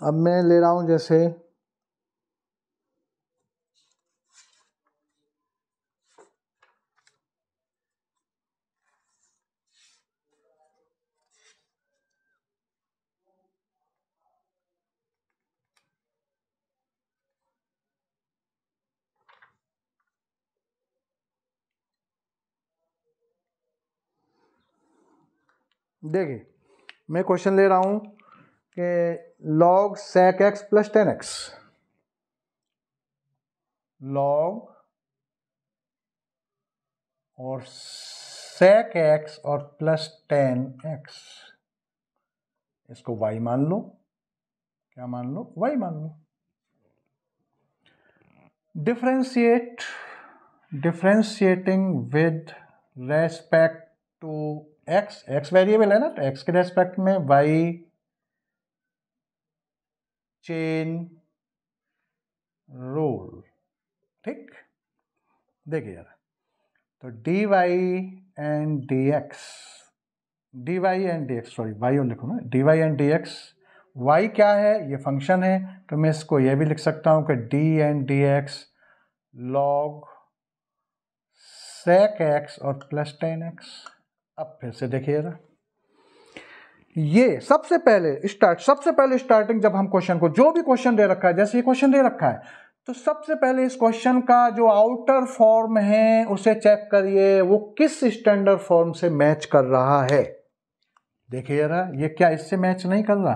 A: अब मैं ले रहा हूँ जैसे देखिए मैं क्वेश्चन ले रहा हूँ कि log sec x plus tan x log और sec x और प्लस टेन एक्स इसको y मान लो क्या मान लो y मान लो differentiate differentiating with respect to x x variable है ना तो x के रेस्पेक्ट में y चेन रूल ठीक देखिए जरा तो d y and d x d y and d x sorry y और लिखूँ ना d y and d x y क्या है ये फंक्शन है तो मैं इसको ये भी लिख सकता हूँ कि d and d x log sec x और प्लस टेन एक्स अब फिर से देखिए जरा ये सबसे पहले स्टार्ट सबसे पहले स्टार्टिंग जब हम क्वेश्चन को जो भी क्वेश्चन दे रखा है जैसे ये क्वेश्चन दे रखा है तो सबसे पहले इस क्वेश्चन का जो आउटर फॉर्म है उसे चेक करिए वो किस स्टैंडर्ड फॉर्म से मैच कर रहा है देखिए जरा ये क्या इससे मैच नहीं कर रहा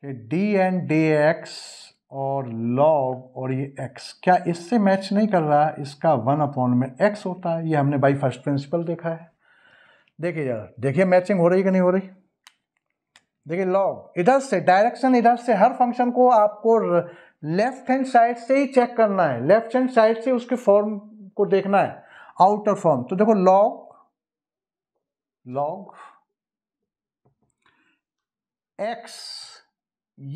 A: कि डी एन डी एक्स और लॉग और ये एक्स क्या इससे मैच नहीं कर रहा इसका वन अपॉन में एक्स होता है ये हमने बाई फर्स्ट प्रिंसिपल देखा है देखिए जरा देखिए मैचिंग हो रही कि नहीं हो रही देखिए लॉग इधर से डायरेक्शन इधर से हर फंक्शन को आपको लेफ्ट हैंड साइड से ही चेक करना है लेफ्ट हैंड साइड से उसके फॉर्म को देखना है आउटर फॉर्म तो देखो लॉग लॉग एक्स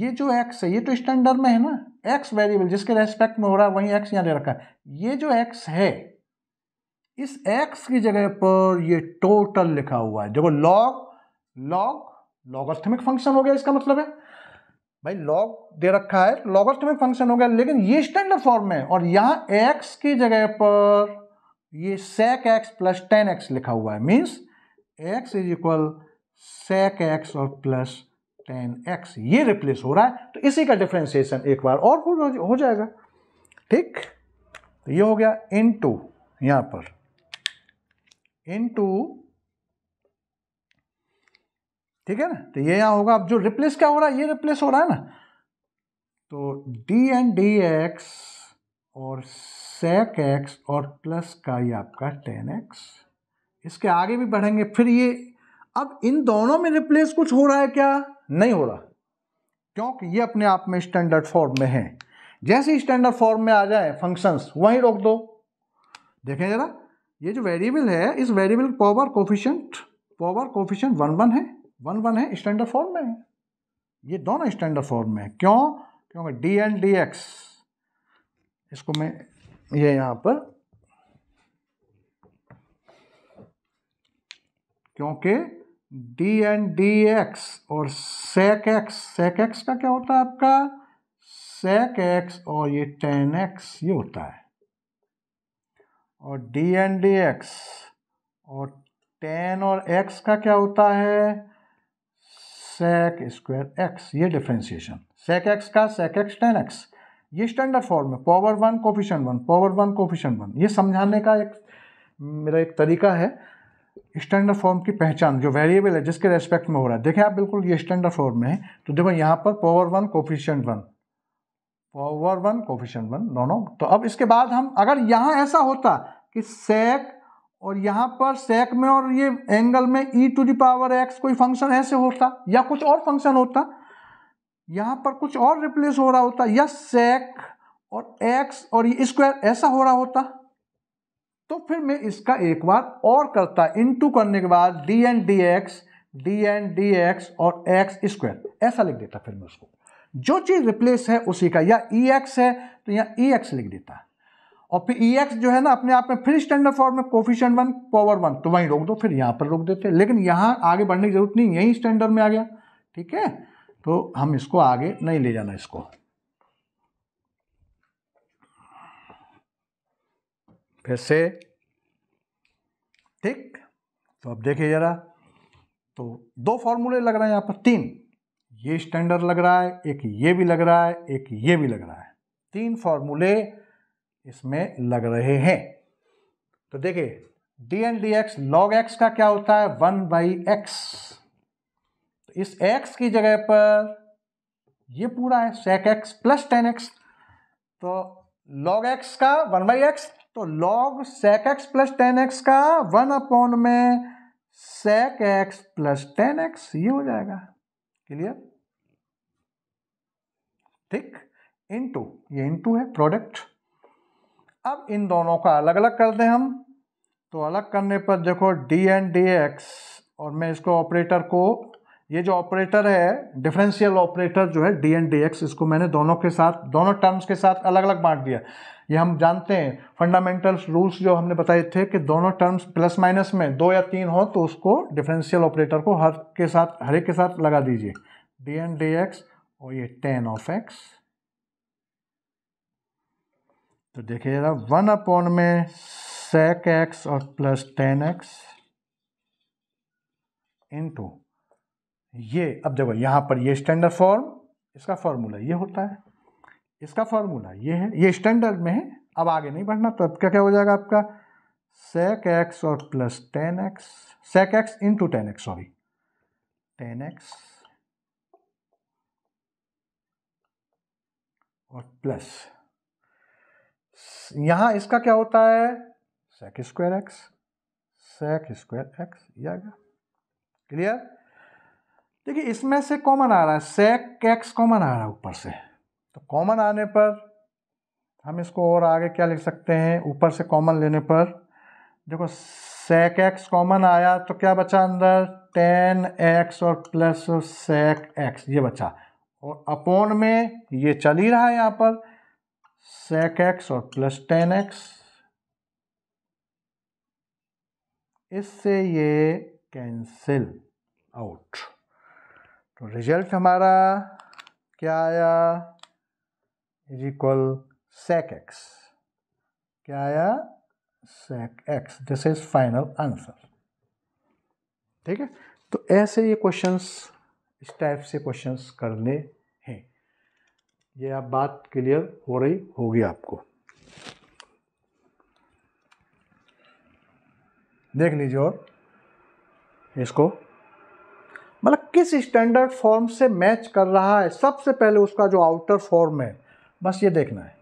A: ये जो एक्स है ये तो स्टैंडर्ड में है ना एक्स वेरिएबल जिसके रेस्पेक्ट में हो रहा है वही एक्स यहां दे रखा है ये जो एक्स है इस एक्स की जगह पर ये टोटल लिखा हुआ है देखो लॉग लॉग लॉगस्थमिक फंक्शन हो गया इसका मतलब है भाई लॉग दे रखा है लॉगस्थमिक फंक्शन हो गया लेकिन ये स्टैंडर्ड फॉर्म में और यहाँ एक्स की जगह पर ये sec x plus tan x लिखा हुआ है means x is equal sec x और प्लस टेन एक्स ये रिप्लेस हो रहा है तो इसी का डिफ्रेंसिएशन एक बार और हो जाएगा ठीक तो ये हो गया इन टू यहाँ पर इन टू ठीक है ना तो ये यहां होगा अब जो रिप्लेस क्या हो रहा है ये रिप्लेस हो रहा है ना तो डी एन डी एक्स और सेक एक्स और प्लस का ये आपका टेन एक्स इसके आगे भी बढ़ेंगे फिर ये अब इन दोनों में रिप्लेस कुछ हो रहा है क्या नहीं हो रहा क्योंकि ये अपने आप में स्टैंडर्ड फॉर्म में है जैसे स्टैंडर्ड फॉर्म में आ जाए फंक्शंस वहीं रोक दो देखें जरा ये जो वेरिएबल है इस variable power coefficient power coefficient one one है वन वन है स्टैंडर्ड फॉर्म में ये दोनों स्टैंडर्ड फॉर्म में है क्यों क्योंकि डी एन डी एक्स इसको मैं ये यहाँ पर क्योंकि डी एन डी एक्स और सेक एक्स सेक एक्स का क्या होता है आपका सेक एक्स और ये टेन एक्स ये होता है और डी एन डी एक्स और टेन और एक्स का क्या होता है सेक स्क्वायर एक्स ये डिफ्रेंसिएशन सेक एक्स का सेक एक्स टेन एक्स ये स्टैंडर्ड फॉर्म है power one coefficient one power one coefficient one ये समझाने का एक मेरा एक तरीका है स्टैंडर्ड फॉर्म की पहचान जो वेरिएबल है जिसके रेस्पेक्ट में हो रहा है देखिए आप बिल्कुल ये स्टैंडर्ड फॉर्म में है तो देखो यहाँ पर power one coefficient one power one coefficient one दोनों तो अब इसके बाद हम अगर यहाँ ऐसा होता कि सेक और यहाँ पर सेक में और ये एंगल में e to the power x कोई फंक्शन ऐसे होता या कुछ और फंक्शन होता यहाँ पर कुछ और रिप्लेस हो रहा होता या सेक और एक्स और ये स्क्वायर ऐसा हो रहा होता तो फिर मैं इसका एक बार और करता इनटू करने के बाद d N d x d N d x और एक्स स्क्वायर ऐसा लिख देता फिर मैं उसको जो चीज़ रिप्लेस है उसी का या ई e एक्स है तो यहाँ ई e एक्स लिख देता है और फिर ई e एक्स जो है ना अपने आप में फिर स्टैंडर्ड फॉर्म में कोफिशियंट वन पावर वन तो वहीं रोक दो फिर यहाँ पर रोक देते लेकिन यहाँ आगे बढ़ने की जरूरत नहीं यहीं स्टैंडर्ड में आ गया ठीक है तो हम इसको आगे नहीं ले जाना इसको फिर से ठीक तो अब देखिए जरा तो दो फॉर्मूले लग रहे हैं यहाँ पर तीन ये स्टैंडर्ड लग रहा है एक ये भी लग रहा है एक ये भी लग रहा है तीन फॉर्मूले इसमें लग रहे हैं तो देखिए d N d x log x का क्या होता है वन बाई एक्स तो इस एक्स की जगह पर ये पूरा है sec x plus tan x तो लॉग एक्स का वन बाई एक्स तो log sec x plus tan x का वन अपॉन में sec x plus tan x ये हो जाएगा क्लियर ठीक इनटू ये इनटू है प्रोडक्ट अब इन दोनों का अलग अलग कर दें हम तो अलग करने पर देखो डी एन डी एक्स और मैं इसको ऑपरेटर को ये जो ऑपरेटर है डिफरेंशियल ऑपरेटर जो है डी एन डी एक्स इसको मैंने दोनों के साथ दोनों टर्म्स के साथ अलग अलग बांट दिया ये हम जानते हैं फंडामेंटल रूल्स जो हमने बताए थे कि दोनों टर्म्स प्लस माइनस में दो या तीन हो तो उसको डिफरेंशियल ऑपरेटर को हर के साथ हर एक के साथ लगा दीजिए डी एन डी एक्स और ये टेन ऑफ एक्स तो देखिए जरा वन अपॉन में सेक एक्स और प्लस टेन एक्स इंटू ये अब देखो यहां पर ये स्टैंडर्ड फॉर्म इसका फॉर्मूला ये होता है इसका फॉर्मूला ये है ये स्टैंडर्ड में है अब आगे नहीं बढ़ना तो अब क्या क्या हो जाएगा आपका सेक एक्स और plus tan x sec x into tan x sorry tan x और प्लस यहां इसका क्या होता है sec square x sec square x ये क्लियर देखिए इसमें से कॉमन आ रहा है सेक एक्स कॉमन आ रहा है ऊपर से तो कॉमन आने पर हम इसको और आगे क्या लिख सकते हैं ऊपर से कॉमन लेने पर देखो सेक एक्स कॉमन आया तो क्या बचा अंदर टेन एक्स और प्लस सेक एक्स ये बचा और अपॉन में ये चल ही रहा है यहाँ पर सेक एक्स और प्लस टेन एक्स इससे ये कैंसिल आउट तो रिजल्ट हमारा क्या आया इज इक्वल सेक एक्स क्या आया sec x this is final answer ठीक है तो ऐसे ये क्वेश्चंस इस टाइप से क्वेश्चंस करने हैं ये आप बात क्लियर हो रही होगी आपको देख लीजिए और इसको मतलब किस स्टैंडर्ड फॉर्म से मैच कर रहा है सबसे पहले उसका जो आउटर फॉर्म है बस ये देखना है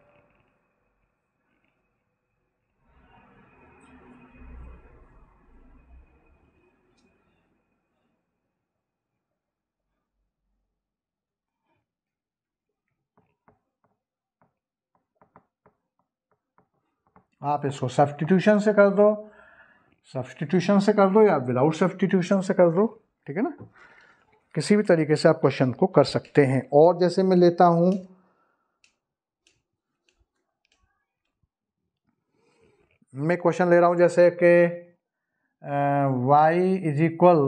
A: आप इसको सब्सटीट्यूशन से कर दो सब्सटीट्यूशन से कर दो या विदाउट सब्सटीट्यूशन से कर दो ठीक है ना किसी भी तरीके से आप क्वेश्चन को कर सकते हैं और जैसे मैं लेता हूं मैं क्वेश्चन ले रहा हूं जैसे कि y is equal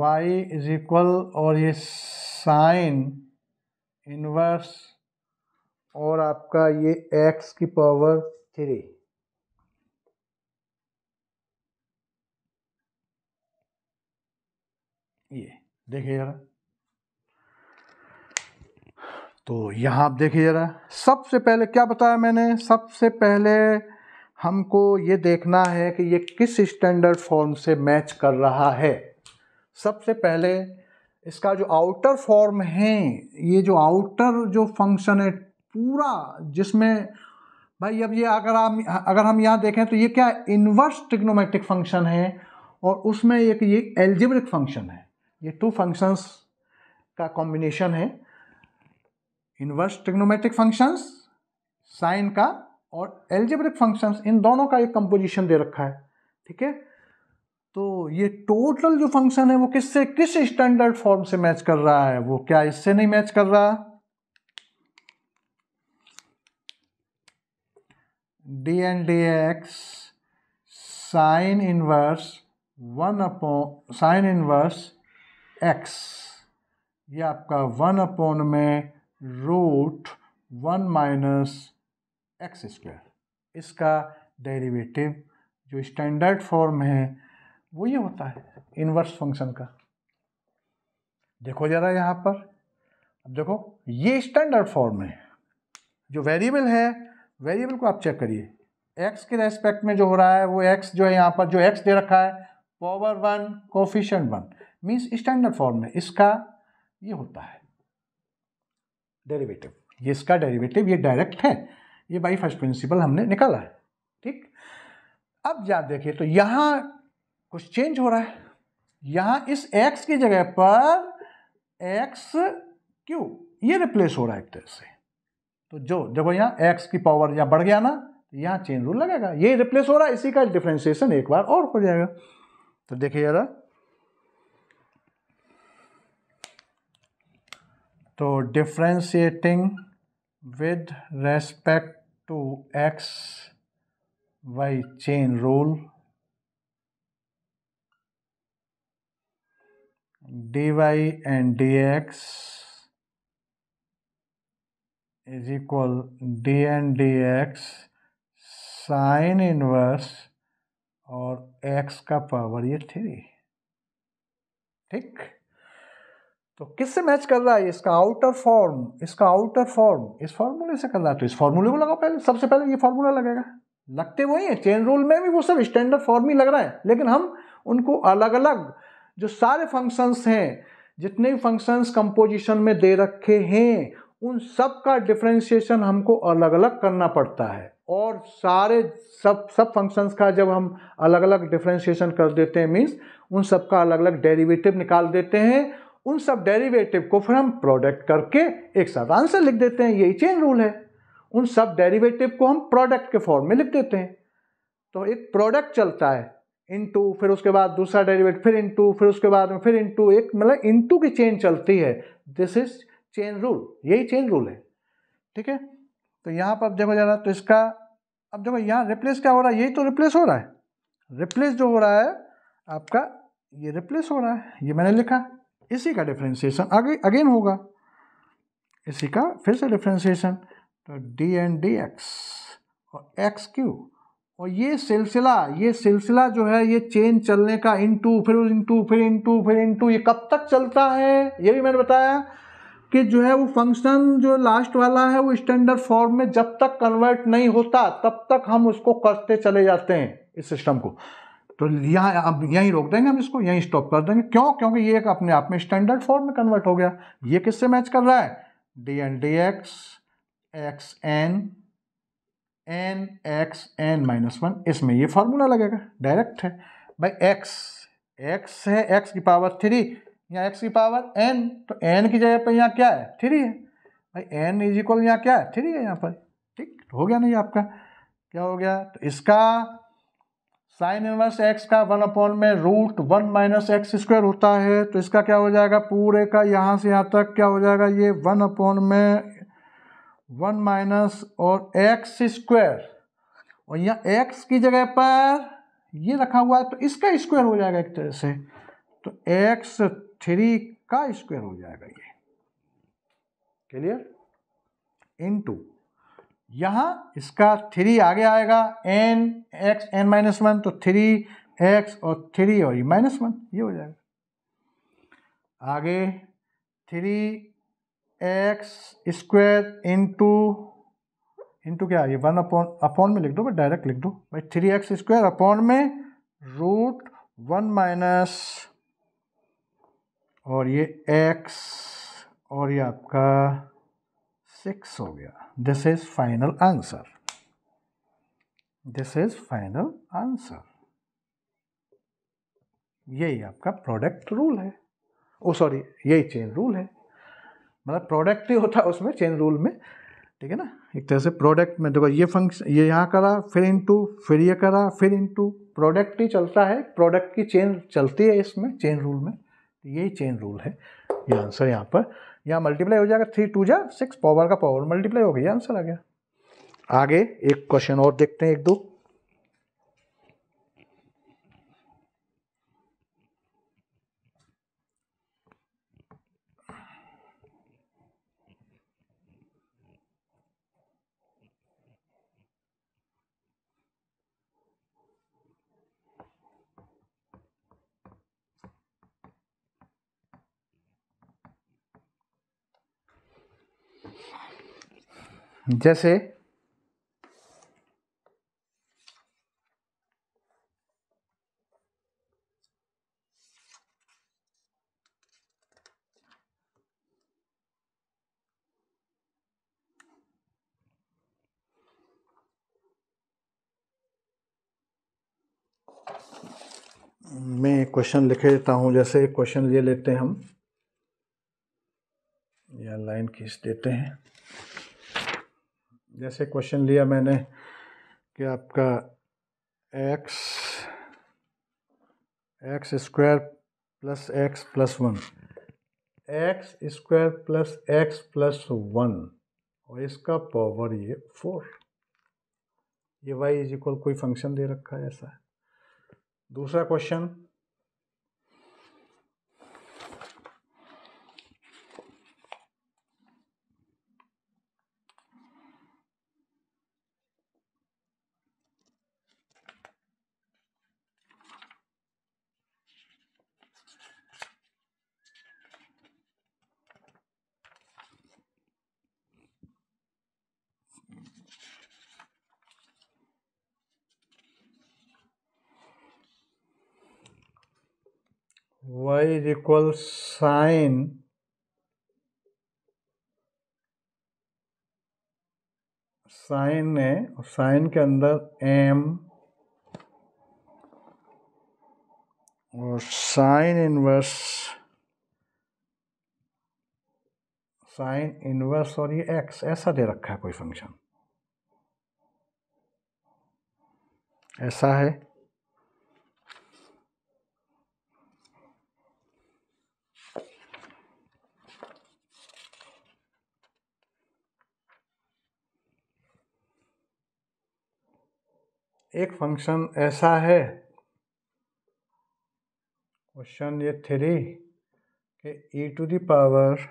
A: y is equal और ये साइन इनवर्स और आपका ये एक्स की पावर थ्री ये देखिए जरा तो यहाँ आप देखिए जरा सबसे पहले क्या बताया मैंने सबसे पहले हमको ये देखना है कि ये किस स्टैंडर्ड फॉर्म से मैच कर रहा है सबसे पहले इसका जो आउटर फॉर्म है ये जो आउटर जो फंक्शन है पूरा जिसमें भाई अब ये अगर आप अगर हम यहाँ देखें तो ये क्या इन्वर्स ट्रिग्नोमेट्रिक फंक्शन है और उसमें एक ये एल्जिब्रिक फंक्शन है ये टू फंक्शंस का कॉम्बिनेशन है इन्वर्स ट्रिग्नोमेट्रिक फंक्शंस साइन का और एल्जिब्रिक फंक्शंस इन दोनों का एक कंपोजिशन दे रखा है ठीक है तो ये टोटल जो फंक्शन है वो किससे किस स्टैंडर्ड फॉर्म से मैच कर रहा है वो क्या इससे नहीं मैच कर रहा d N d x sine inverse one upon sine inverse x ये आपका वन अपॉन में root one minus x square इसका डेरिवेटिव जो स्टैंडर्ड फॉर्म है वो ये होता है इनवर्स फंक्शन का देखो ज़रा यहाँ पर अब देखो ये स्टैंडर्ड फॉर्म है जो वेरिएबल है वेरिएबल को आप चेक करिए एक्स के रेस्पेक्ट में जो हो रहा है वो एक्स जो है यहाँ पर जो एक्स दे रखा है power one coefficient one means standard form में इसका ये होता है डेरिवेटिव ये इसका डेरिवेटिव ये डायरेक्ट है ये बाई फर्स्ट प्रिंसिपल हमने निकाला है ठीक अब याद देखिए तो यहाँ कुछ चेंज हो रहा है यहाँ इस एक्स की जगह पर एक्स क्यू ये रिप्लेस हो रहा है एक तरह से तो जो जब यहाँ एक्स की पावर यहाँ बढ़ गया ना तो यहाँ चेन रूल लगेगा ये रिप्लेस हो रहा है इसी का डिफ्रेंसिएशन एक बार और हो जाएगा तो देखिए जरा तो differentiating with respect to x y chain rule dy and dx is equal d N d x sine inverse और एक्स का पावर ये थ्री ठीक तो किससे मैच कर रहा है इसका आउटर फॉर्म इसका आउटर फॉर्म इस फॉर्मूले से कर रहा है तो इस फॉर्मूले को लगाओ पहले सबसे पहले ये फॉर्मूला लगेगा लगते वही है चेन रूल में भी वो सब स्टैंडर्ड फॉर्म ही लग रहा है लेकिन हम उनको अलग अलग जो सारे फंक्शंस हैं जितने भी फंक्शंस कंपोजिशन में दे रखे हैं उन सब का डिफ्रेंशिएशन हमको अलग अलग करना पड़ता है और सारे सब सब फंक्शंस का जब हम अलग अलग डिफ्रेंशिएशन कर देते हैं मीन्स उन सब का अलग अलग डेरिवेटिव निकाल देते हैं उन सब डेरिवेटिव को फिर हम प्रोडक्ट करके एक साथ आंसर लिख देते हैं यही चेन रूल है उन सब डेरिवेटिव को हम प्रोडक्ट के फॉर्म में लिख देते हैं तो एक प्रोडक्ट चलता है इनटू फिर उसके बाद दूसरा डेरिवेटिव फिर इनटू फिर उसके बाद में फिर इनटू एक मतलब इनटू की चेन चलती है दिस इज चेन रूल यही चेन रूल है ठीक है तो यहाँ पर अब देखो जा रहा तो इसका अब देखो यहाँ रिप्लेस क्या हो रहा है यही तो रिप्लेस हो रहा है रिप्लेस जो हो रहा है आपका ये रिप्लेस हो रहा है ये मैंने लिखा इसी का डिफ्रेंसिएशन आगे अगेन होगा इसी का फिर से डिफ्रेंसिएशन तो डी एन डी एक्स और एक्स क्यू और ये सिलसिला ये सिलसिला जो है ये चेन चलने का इन टू फिर इन टू फिर इन टू फिर इन टू ये कब तक चलता है ये भी मैंने बताया कि जो है वो फंक्शन जो लास्ट वाला है वो स्टैंडर्ड फॉर्म में जब तक कन्वर्ट नहीं होता तब तक हम उसको करते चले जाते हैं इस सिस्टम को तो यहाँ अब यहीं रोक देंगे हम इसको यहीं स्टॉप कर देंगे क्यों क्योंकि ये एक अपने आप में स्टैंडर्ड फॉर्म में कन्वर्ट हो गया ये किससे मैच कर रहा है d N d x x n n x n minus one इसमें ये फॉर्मूला लगेगा डायरेक्ट है भाई एक्स एक्स है एक्स की पावर थ्री यहाँ एक्स की पावर एन तो एन की जगह पर यहाँ क्या है थ्री है भाई एन इज इक्वल यहाँ क्या है थ्री है यहाँ पर ठीक तो हो गया नहीं आपका क्या हो गया तो इसका साइन इनवर्स एक्स का वन अपॉन में root one minus x square होता है तो इसका क्या हो जाएगा पूरे का यहाँ से यहाँ तक क्या हो जाएगा ये वन अपॉन में वन माइनस और एक्स स्क्वायर और यहाँ एक्स की जगह पर ये रखा हुआ है तो इसका स्क्वायर हो जाएगा एक तरह से तो एक्स थ्री का स्क्वायर हो जाएगा ये क्लियर इन टू इसका थ्री आगे आएगा n x n minus one तो थ्री एक्स और थ्री और ये माइनस वन ये हो जाएगा आगे three x square into into क्या ये वन अपॉन अपॉन में लिख दो डायरेक्ट लिख दो भाई थ्री एक्स स्क्वायर अपॉन में रूट वन माइनस और ये एक्स और ये आपका सिक्स हो गया this is final answer this is final answer यही आपका प्रोडक्ट रूल है ओ oh, सॉरी यही चेन रूल है मतलब प्रोडक्ट ही होता है उसमें चेन रूल में ठीक है ना एक तरह से प्रोडक्ट में देखो ये फंक्शन ये यहाँ करा फिर इनटू फिर ये करा फिर इनटू प्रोडक्ट ही चलता है प्रोडक्ट की चेन चलती है इसमें चेन रूल में तो यही चेन रूल है ये आंसर यहाँ पर यहाँ मल्टीप्लाई हो जाएगा थ्री टू जा सिक्स पावर का पावर मल्टीप्लाई हो गया आंसर आ गया आगे एक क्वेश्चन और देखते हैं एक दो जैसे मैं क्वेश्चन लिख देता हूँ जैसे क्वेश्चन ले लेते हैं हम या लाइन खींच देते हैं जैसे क्वेश्चन लिया मैंने कि आपका x x square plus x plus one x square plus x plus one और इसका पावर ये फोर ये वाई इज इक्वल कोई फंक्शन दे रखा है ऐसा है दूसरा क्वेश्चन equal sine साइन ने साइन के अंदर एम और साइन इनवर्स साइन इनवर्स और ये एक्स ऐसा दे रखा है कोई फंक्शन ऐसा है एक फंक्शन ऐसा है क्वेश्चन ये थ्री के e to the power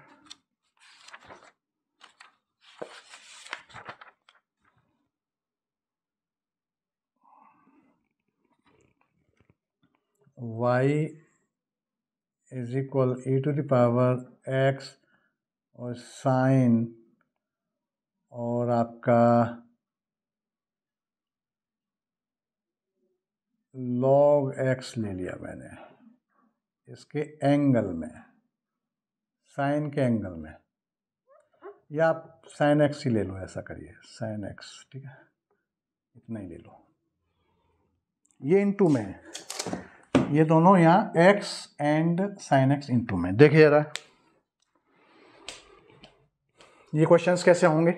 A: y is equal e to the power x और साइन और आपका लॉग एक्स ले लिया मैंने इसके एंगल में साइन के एंगल में या आप साइन एक्स ही ले लो ऐसा करिए साइन एक्स ठीक है इतना ही ले लो ये इंटू में ये दोनों यहाँ x and sine x into में देखिए जरा ये क्वेश्चंस कैसे होंगे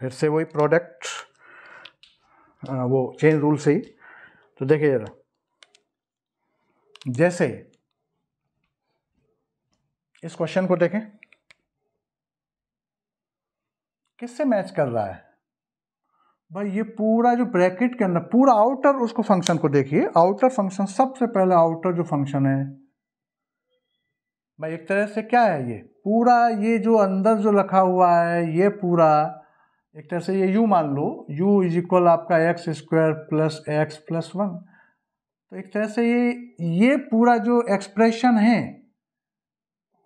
A: फिर से वही प्रोडक्ट वो चेन रूल से ही तो देखिए ज़रा जैसे इस क्वेश्चन को देखें किससे मैच कर रहा है भाई ये पूरा जो ब्रैकेट के अंदर पूरा आउटर उसको फंक्शन को देखिए आउटर फंक्शन सबसे पहले आउटर जो फंक्शन है भाई एक तरह से क्या है ये पूरा ये जो अंदर जो लिखा हुआ है ये पूरा एक तरह से ये u मान लो u इज इक्वल आपका x square plus x plus one तो एक तरह से ये ये पूरा जो एक्सप्रेशन है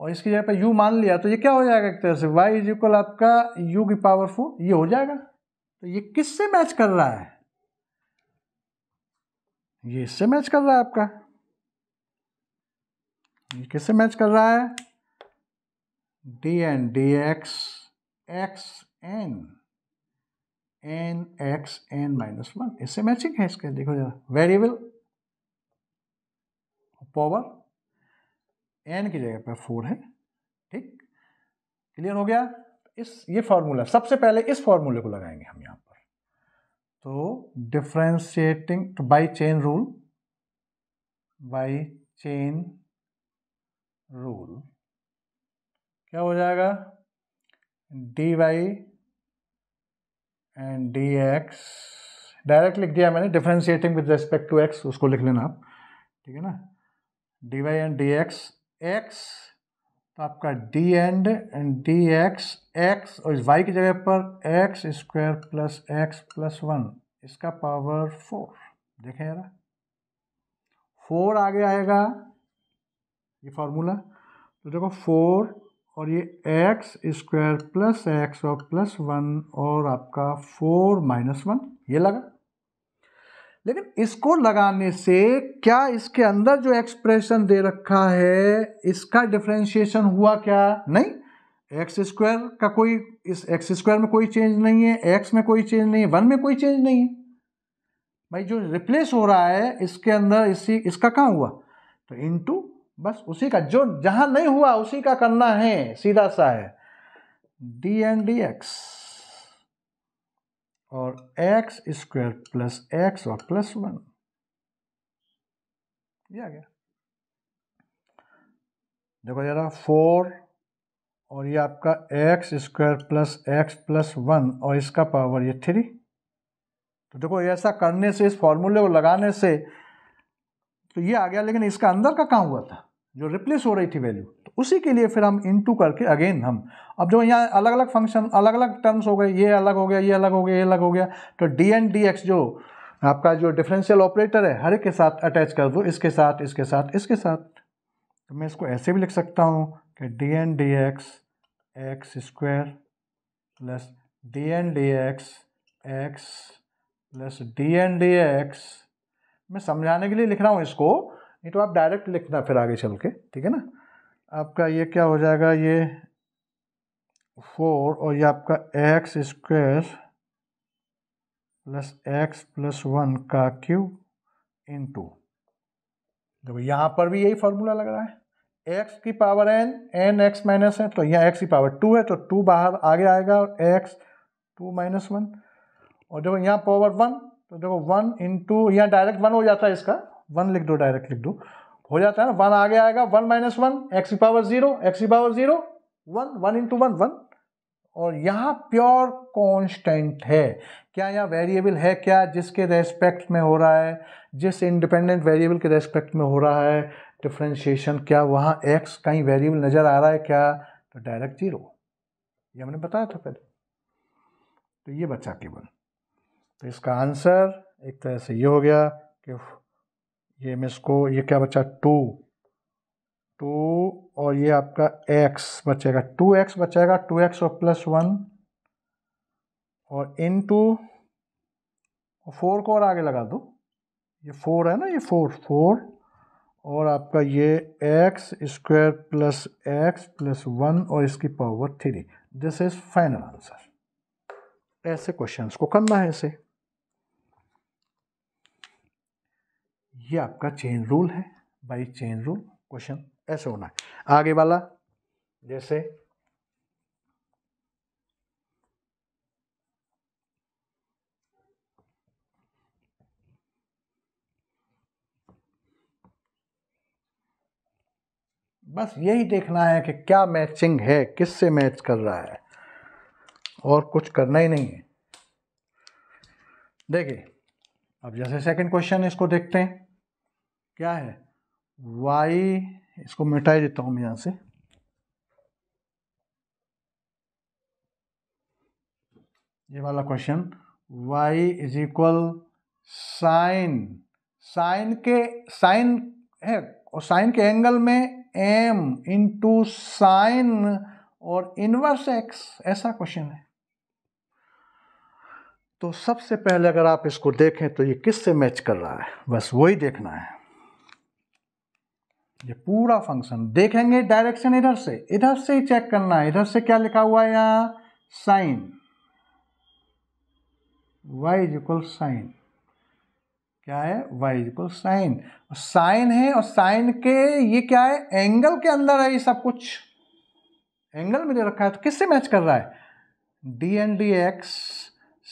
A: और इसकी जगह पर u मान लिया तो ये क्या हो जाएगा एक तरह से y इज इक्वल आपका u की पावर फोर ये हो जाएगा तो ये किससे मैच कर रहा है ये इससे मैच कर रहा है आपका ये किससे मैच कर रहा है d N d x x n n x n minus one इससे मैचिंग है इसके देखो जरा वेरिएबल पावर एन की जगह पर फोर है ठीक क्लियर हो गया इस ये फार्मूला सबसे पहले इस फॉर्मूले को लगाएंगे हम यहाँ पर तो डिफ्रेंशिएटिंग तो by chain rule by chain rule क्या हो जाएगा d y and d x direct लिख दिया मैंने differentiating with respect to x उसको लिख लेना आप ठीक है ना d y and d x x तो आपका d and and d x x और इस वाई की जगह पर x square plus x plus one इसका पावर फोर देखें यार फोर आगे आएगा ये फॉर्मूला तो देखो फोर और ये एक्स स्क्वायर प्लस एक्स और प्लस वन और आपका फोर माइनस वन ये लगा लेकिन इसको लगाने से क्या इसके अंदर जो एक्सप्रेशन दे रखा है इसका डिफ्रेंशिएशन हुआ क्या नहीं एक्स स्क्वायर का कोई इस एक्स स्क्वायर में कोई चेंज नहीं है एक्स में कोई चेंज नहीं है वन में कोई चेंज नहीं है भाई जो रिप्लेस हो रहा है इसके अंदर इसी इसका कहाँ हुआ तो इनटू बस उसी का जो जहां नहीं हुआ उसी का करना है सीधा सा है डी एन डी एक्स और एक्स स्क्वायर प्लस एक्स और प्लस वन ये आ गया देखो जरा फोर और ये आपका x square plus x plus one और इसका पावर ये थ्री तो देखो ऐसा करने से इस फॉर्मूले को लगाने से तो ये आ गया लेकिन इसका अंदर का काम हुआ था जो रिप्लेस हो रही थी वैल्यू तो उसी के लिए फिर हम इन टू करके अगेन हम अब जो यहाँ अलग अलग फंक्शन अलग अलग टर्म्स हो गए ये अलग हो गया ये अलग हो गया ये अलग हो गया तो डी एन डी एक्स जो आपका जो डिफरेंशियल ऑपरेटर है हर एक के साथ अटैच कर दो इसके साथ इसके साथ इसके साथ तो मैं इसको ऐसे भी लिख सकता हूँ कि d N d x x square plus d N d x x plus d N d x मैं समझाने के लिए लिख रहा हूँ इसको नहीं तो आप डायरेक्ट लिखना फिर आगे चल के ठीक है ना आपका ये क्या हो जाएगा ये फोर और ये आपका x square plus x plus one का क्यूब इन टू देखो यहाँ पर भी यही फार्मूला लग रहा है एक्स की power n n x minus है तो यहाँ एक्स की पावर टू है तो टू बाहर आगे आएगा और एक्स टू माइनस वन और देखो यहाँ पावर वन तो देखो वन इन टू यहाँ डायरेक्ट वन हो जाता है इसका वन लिख दो डायरेक्ट लिख दो हो जाता है ना वन आगे आएगा वन माइनस वन एक्स की पावर जीरो एक्स की power zero one one into one one और यहाँ प्योर कांस्टेंट है क्या यहाँ वेरिएबल है क्या जिसके रेस्पेक्ट में हो रहा है जिस इंडिपेंडेंट वेरिएबल के रेस्पेक्ट में हो रहा है डिफ्रेंशिएशन क्या वहाँ एक्स कहीं वेरिएबल नज़र आ रहा है क्या तो डायरेक्ट जीरो ये हमने बताया था पहले तो ये बच्चा केवल तो इसका आंसर एक तरह से ये हो गया कि ये मिस को ये क्या बचा टू टू और ये आपका एक्स बचेगा टू एक्स बचेगा टू एक्स और प्लस वन और इन टू फोर को और आगे लगा दो ये फोर है ना ये फोर फोर और आपका ये x square plus x plus one और इसकी power three this is final answer ऐसे क्वेश्चंस को करना है ऐसे ये आपका चेन रूल है बाई चेन रूल क्वेश्चन ऐसे होना है आगे वाला जैसे बस यही देखना है कि क्या मैचिंग है किससे मैच कर रहा है और कुछ करना ही नहीं है देखिए अब जैसे सेकंड क्वेश्चन इसको देखते हैं क्या है वाई इसको मिटाई देता हूँ मैं यहाँ से ये वाला question y is equal sine sine के साइन है और साइन के एंगल में एम इंटू साइन और इनवर्स एक्स ऐसा क्वेश्चन है तो सबसे पहले अगर आप इसको देखें तो ये किस से मैच कर रहा है बस वही देखना है ये पूरा फंक्शन देखेंगे डायरेक्शन इधर से इधर से ही चेक करना है इधर से क्या लिखा हुआ है यहाँ sine y is equal sine क्या है y is equal sine sine है और साइन के ये क्या है एंगल के अंदर है ये सब कुछ एंगल में दे रखा है तो किससे मैच कर रहा है d N d x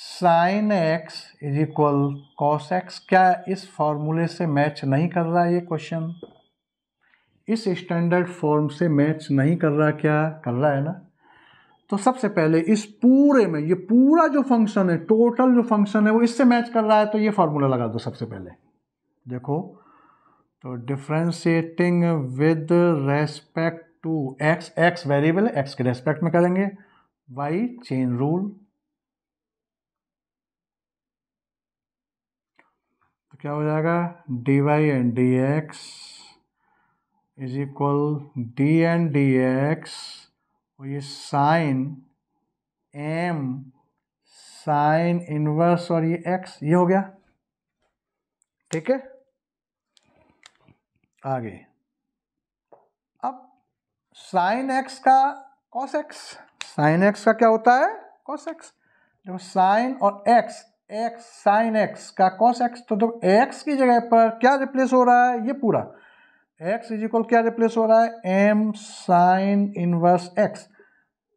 A: sine x is equal cos x क्या इस फॉर्मूले से मैच नहीं कर रहा है ये क्वेश्चन इस स्टैंडर्ड फॉर्म से मैच नहीं कर रहा क्या कर रहा है ना तो सबसे पहले इस पूरे में ये पूरा जो फंक्शन है टोटल जो फंक्शन है वो इससे मैच कर रहा है तो ये फार्मूला लगा दो सबसे पहले देखो तो differentiating with respect to x x variable x के रेस्पेक्ट में करेंगे वाई चेन रूल तो क्या हो जाएगा d y and d x is equal d N d x ये साइन एम साइन इनवर्स और ये एक्स ये हो गया ठीक है आगे अब साइन एक्स का कॉस एक्स साइन एक्स का क्या होता है कॉस एक्स देखो साइन और एक्स एक्स साइन एक्स का कॉस एक्स तो देखो एक्स की जगह पर क्या रिप्लेस हो रहा है ये पूरा एक्स इज इक्वल क्या रिप्लेस हो रहा है एम साइन इनवर्स एक्स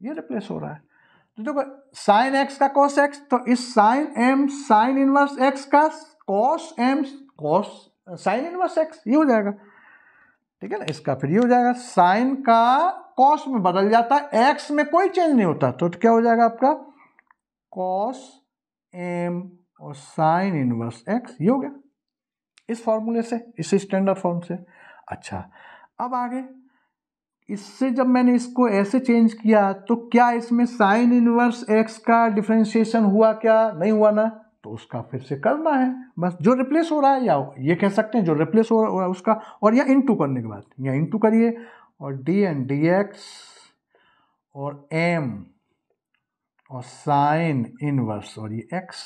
A: ये रिप्लेस हो रहा है तो देखो साइन एक्स का कॉस एक्स तो इस sine m sine inverse x का cos m cos sine inverse x ये हो जाएगा ठीक है ना इसका फिर ये हो जाएगा साइन का कॉस में बदल जाता है एक्स में कोई चेंज नहीं होता तो क्या हो जाएगा आपका कॉस एम और साइन इनवर्स एक्स ये हो गया इस फॉर्मूले से इस स्टैंडर्ड फॉर्म से अच्छा अब आगे इससे जब मैंने इसको ऐसे चेंज किया तो क्या इसमें साइन इनवर्स एक्स का डिफ्रेंशिएशन हुआ क्या नहीं हुआ ना तो उसका फिर से करना है बस जो रिप्लेस हो रहा है या ये कह सकते हैं जो रिप्लेस हो रहा है उसका और या इंटू करने के बाद या इनटू करिए और डी एन डी एक्स और एम और साइन इनवर्स और ये एक्स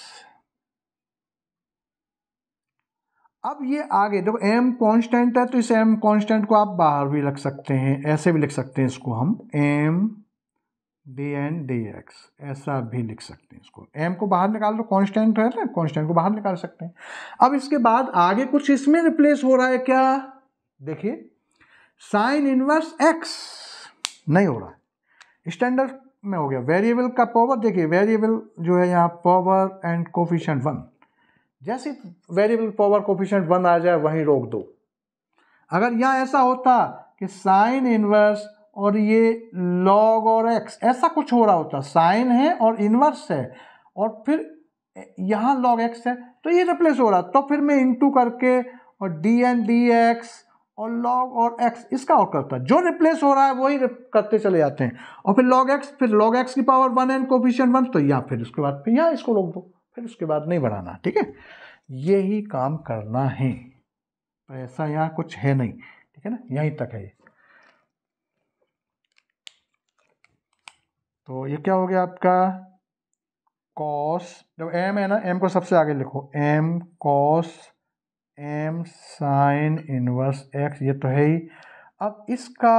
A: अब ये आगे जब एम कांस्टेंट है तो इस एम कांस्टेंट को आप बाहर भी लिख सकते हैं ऐसे भी लिख सकते हैं इसको हम m d N d x ऐसा भी लिख सकते हैं इसको एम को बाहर निकाल दो कांस्टेंट रहता है कांस्टेंट को बाहर निकाल सकते हैं अब इसके बाद आगे कुछ इसमें रिप्लेस हो रहा है क्या देखिए साइन इनवर्स एक्स नहीं हो रहा है स्टैंडर्ड में हो गया वेरिएबल का पावर देखिए वेरिएबल जो है यहाँ पावर एंड कोफिशेंट वन जैसे वेरिएबल पावर कोफिशेंट वन आ जाए वहीं रोक दो अगर यहाँ ऐसा होता कि साइन इनवर्स और ये लॉग और एक्स ऐसा कुछ हो रहा होता साइन है और इनवर्स है और फिर यहाँ लॉग एक्स है तो ये रिप्लेस हो रहा तो फिर मैं इनटू करके और डी एन डी एक्स और लॉग और एक्स इसका और करता जो रिप्लेस हो रहा है वही करते चले जाते हैं और फिर लॉग एक्स फिर लॉग एक्स की power one and coefficient one तो या फिर उसके बाद फिर यहाँ इसको रोक दो फिर उसके बाद नहीं बढ़ाना ठीक है ये ही काम करना है पैसा यहाँ कुछ है नहीं ठीक है ना यहीं तक है तो ये क्या हो गया आपका कॉस जब एम है ना एम को सबसे आगे लिखो m cos m sine inverse x ये तो है ही अब इसका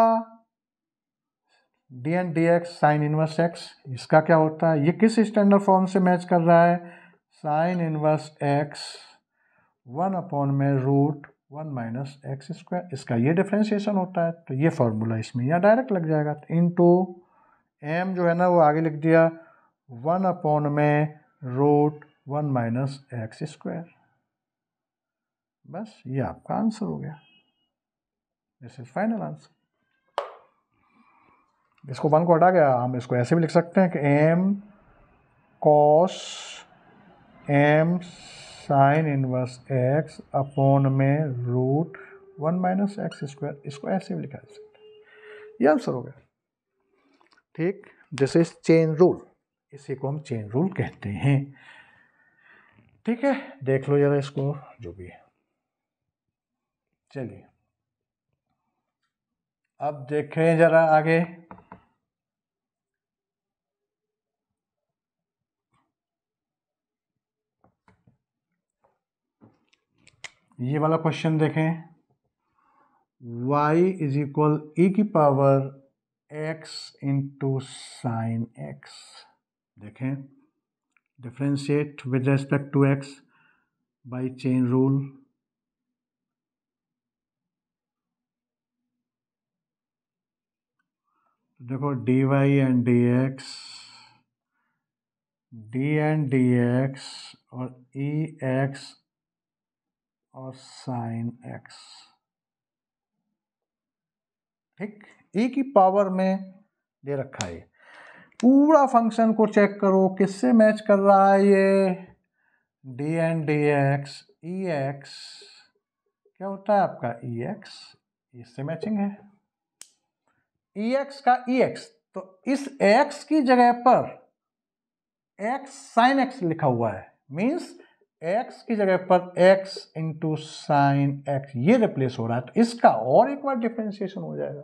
A: d N d x sine inverse x इसका क्या होता है ये किस स्टैंडर्ड फॉर्म से मैच कर रहा है sine inverse x one upon में root one minus x square इसका ये डिफ्रेंशिएशन होता है तो ये फार्मूला इसमें यहाँ डायरेक्ट लग जाएगा तो इन टू एम जो है ना वो आगे लिख दिया वन अपॉन में root one minus x square बस ये आपका आंसर हो गया दिस इज फाइनल आंसर इसको वन को हटा गया हम इसको ऐसे भी लिख सकते हैं कि m cos m sine inverse x upon में root one minus x square इसको ऐसे भी लिखा जा सकता है ये आंसर हो गया ठीक दिस इज चेन रूल इसी को हम चेन रूल कहते हैं ठीक है देख लो जरा इसको जो भी है चलिए अब देखें जरा आगे ये वाला क्वेश्चन देखें y इज इक्वल ई की power x into sine x देखें differentiate with respect to x by chain rule देखो d y and d x d and d x और ई e एक्स और साइन एक्स ठीक e e की power में दे रखा है पूरा फंक्शन को चेक करो किससे मैच कर रहा है ये d N d x e x क्या होता है आपका ई एक्स इससे मैचिंग है ई एक्स का ई एक्स तो इस एक्स की जगह पर एक्स साइन एक्स लिखा हुआ है मीन्स एक्स की जगह पर एक्स इंटू साइन एक्स ये रिप्लेस हो रहा है तो इसका और एक बार डिफ्रेंसिएशन हो जाएगा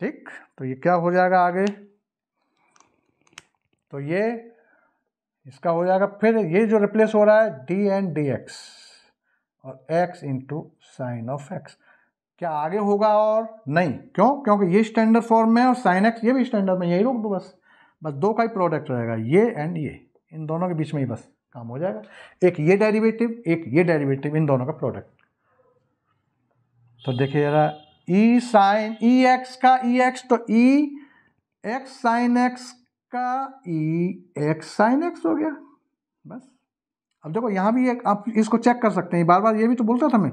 A: ठीक तो ये क्या हो जाएगा आगे तो ये इसका हो जाएगा फिर ये जो रिप्लेस हो रहा है डी एन डी एक्स और x into sine of x क्या आगे होगा और नहीं क्यों क्योंकि ये स्टैंडर्ड फॉर्म में और साइन एक्स ये भी स्टैंडर्ड में यही रोक दो बस बस दो का ही प्रोडक्ट रहेगा ये एंड ये इन दोनों के बीच में ही बस काम हो जाएगा एक ये डेरिवेटिव एक ये डेरिवेटिव इन दोनों का प्रोडक्ट तो देखिए जरा ई साइन ई एक्स का ई e एक्स तो ई एक्स साइन एक्स का ई एक्स साइन एक्स हो गया बस अब देखो यहाँ भी एक आप इसको चेक कर सकते हैं बार बार ये भी तो बोलता था मैं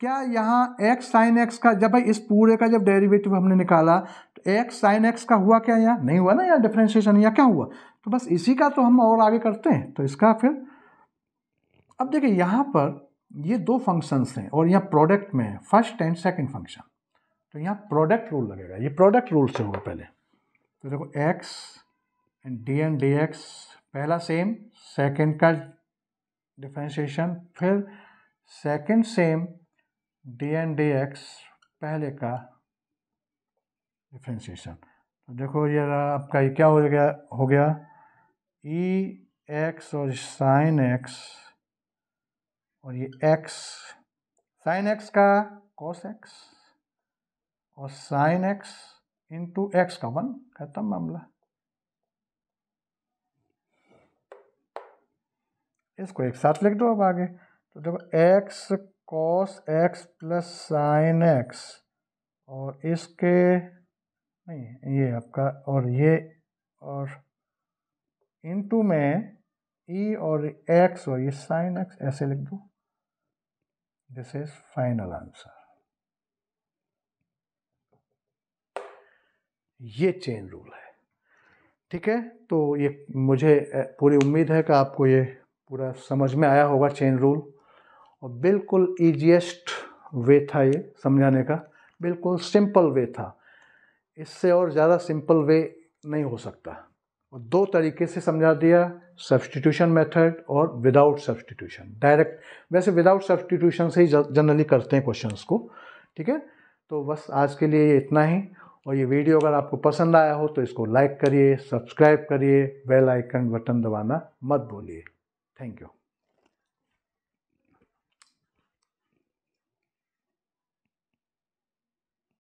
A: क्या यहाँ x साइन x का जब भाई इस पूरे का जब डेरिवेटिव हमने निकाला एक्स साइन एक्स का हुआ क्या यहाँ नहीं हुआ ना यहाँ डिफ्रेंशिएशन या क्या हुआ तो बस इसी का तो हम और आगे करते हैं तो इसका फिर अब देखिए यहाँ पर ये दो फंक्शंस हैं और यहाँ प्रोडक्ट में है फर्स्ट एंड सेकंड फंक्शन तो यहाँ प्रोडक्ट रूल लगेगा ये प्रोडक्ट रूल से होगा पहले तो देखो x and d N d x पहला सेम सेकंड का डिफ्रेंशिएशन फिर second same d N d x पहले का डिफ्रेंसीसन तो देखो ये आपका ये क्या हो गया हो गया ई e एक्स और साइन एक्स और ये एक्स साइन एक्स का कॉस एक्स और साइन एक्स इंटू एक्स का वन खत्म मामला इसको एक साथ लिख दो अब आगे तो देखो x cos x plus sine x और इसके नहीं ये आपका और ये और इनटू में ई e और एक्स और ये साइन एक्स ऐसे लिख दो दिस इज फाइनल आंसर ये चेन रूल है ठीक है तो ये मुझे पूरी उम्मीद है कि आपको ये पूरा समझ में आया होगा चेन रूल और बिल्कुल ईजीएस्ट वे था ये समझाने का बिल्कुल सिंपल वे था इससे और ज़्यादा सिंपल वे नहीं हो सकता और दो तरीके से समझा दिया सब्सटीट्यूशन मेथड और विदाउट सब्सटीट्यूशन डायरेक्ट वैसे विदाउट सब्सटीट्यूशन से ही जनरली करते हैं क्वेश्चंस को ठीक है तो बस आज के लिए ये इतना ही और ये वीडियो अगर आपको पसंद आया हो तो इसको लाइक करिए सब्सक्राइब करिए बेल आइकन बटन दबाना मत भूलिए थैंक यू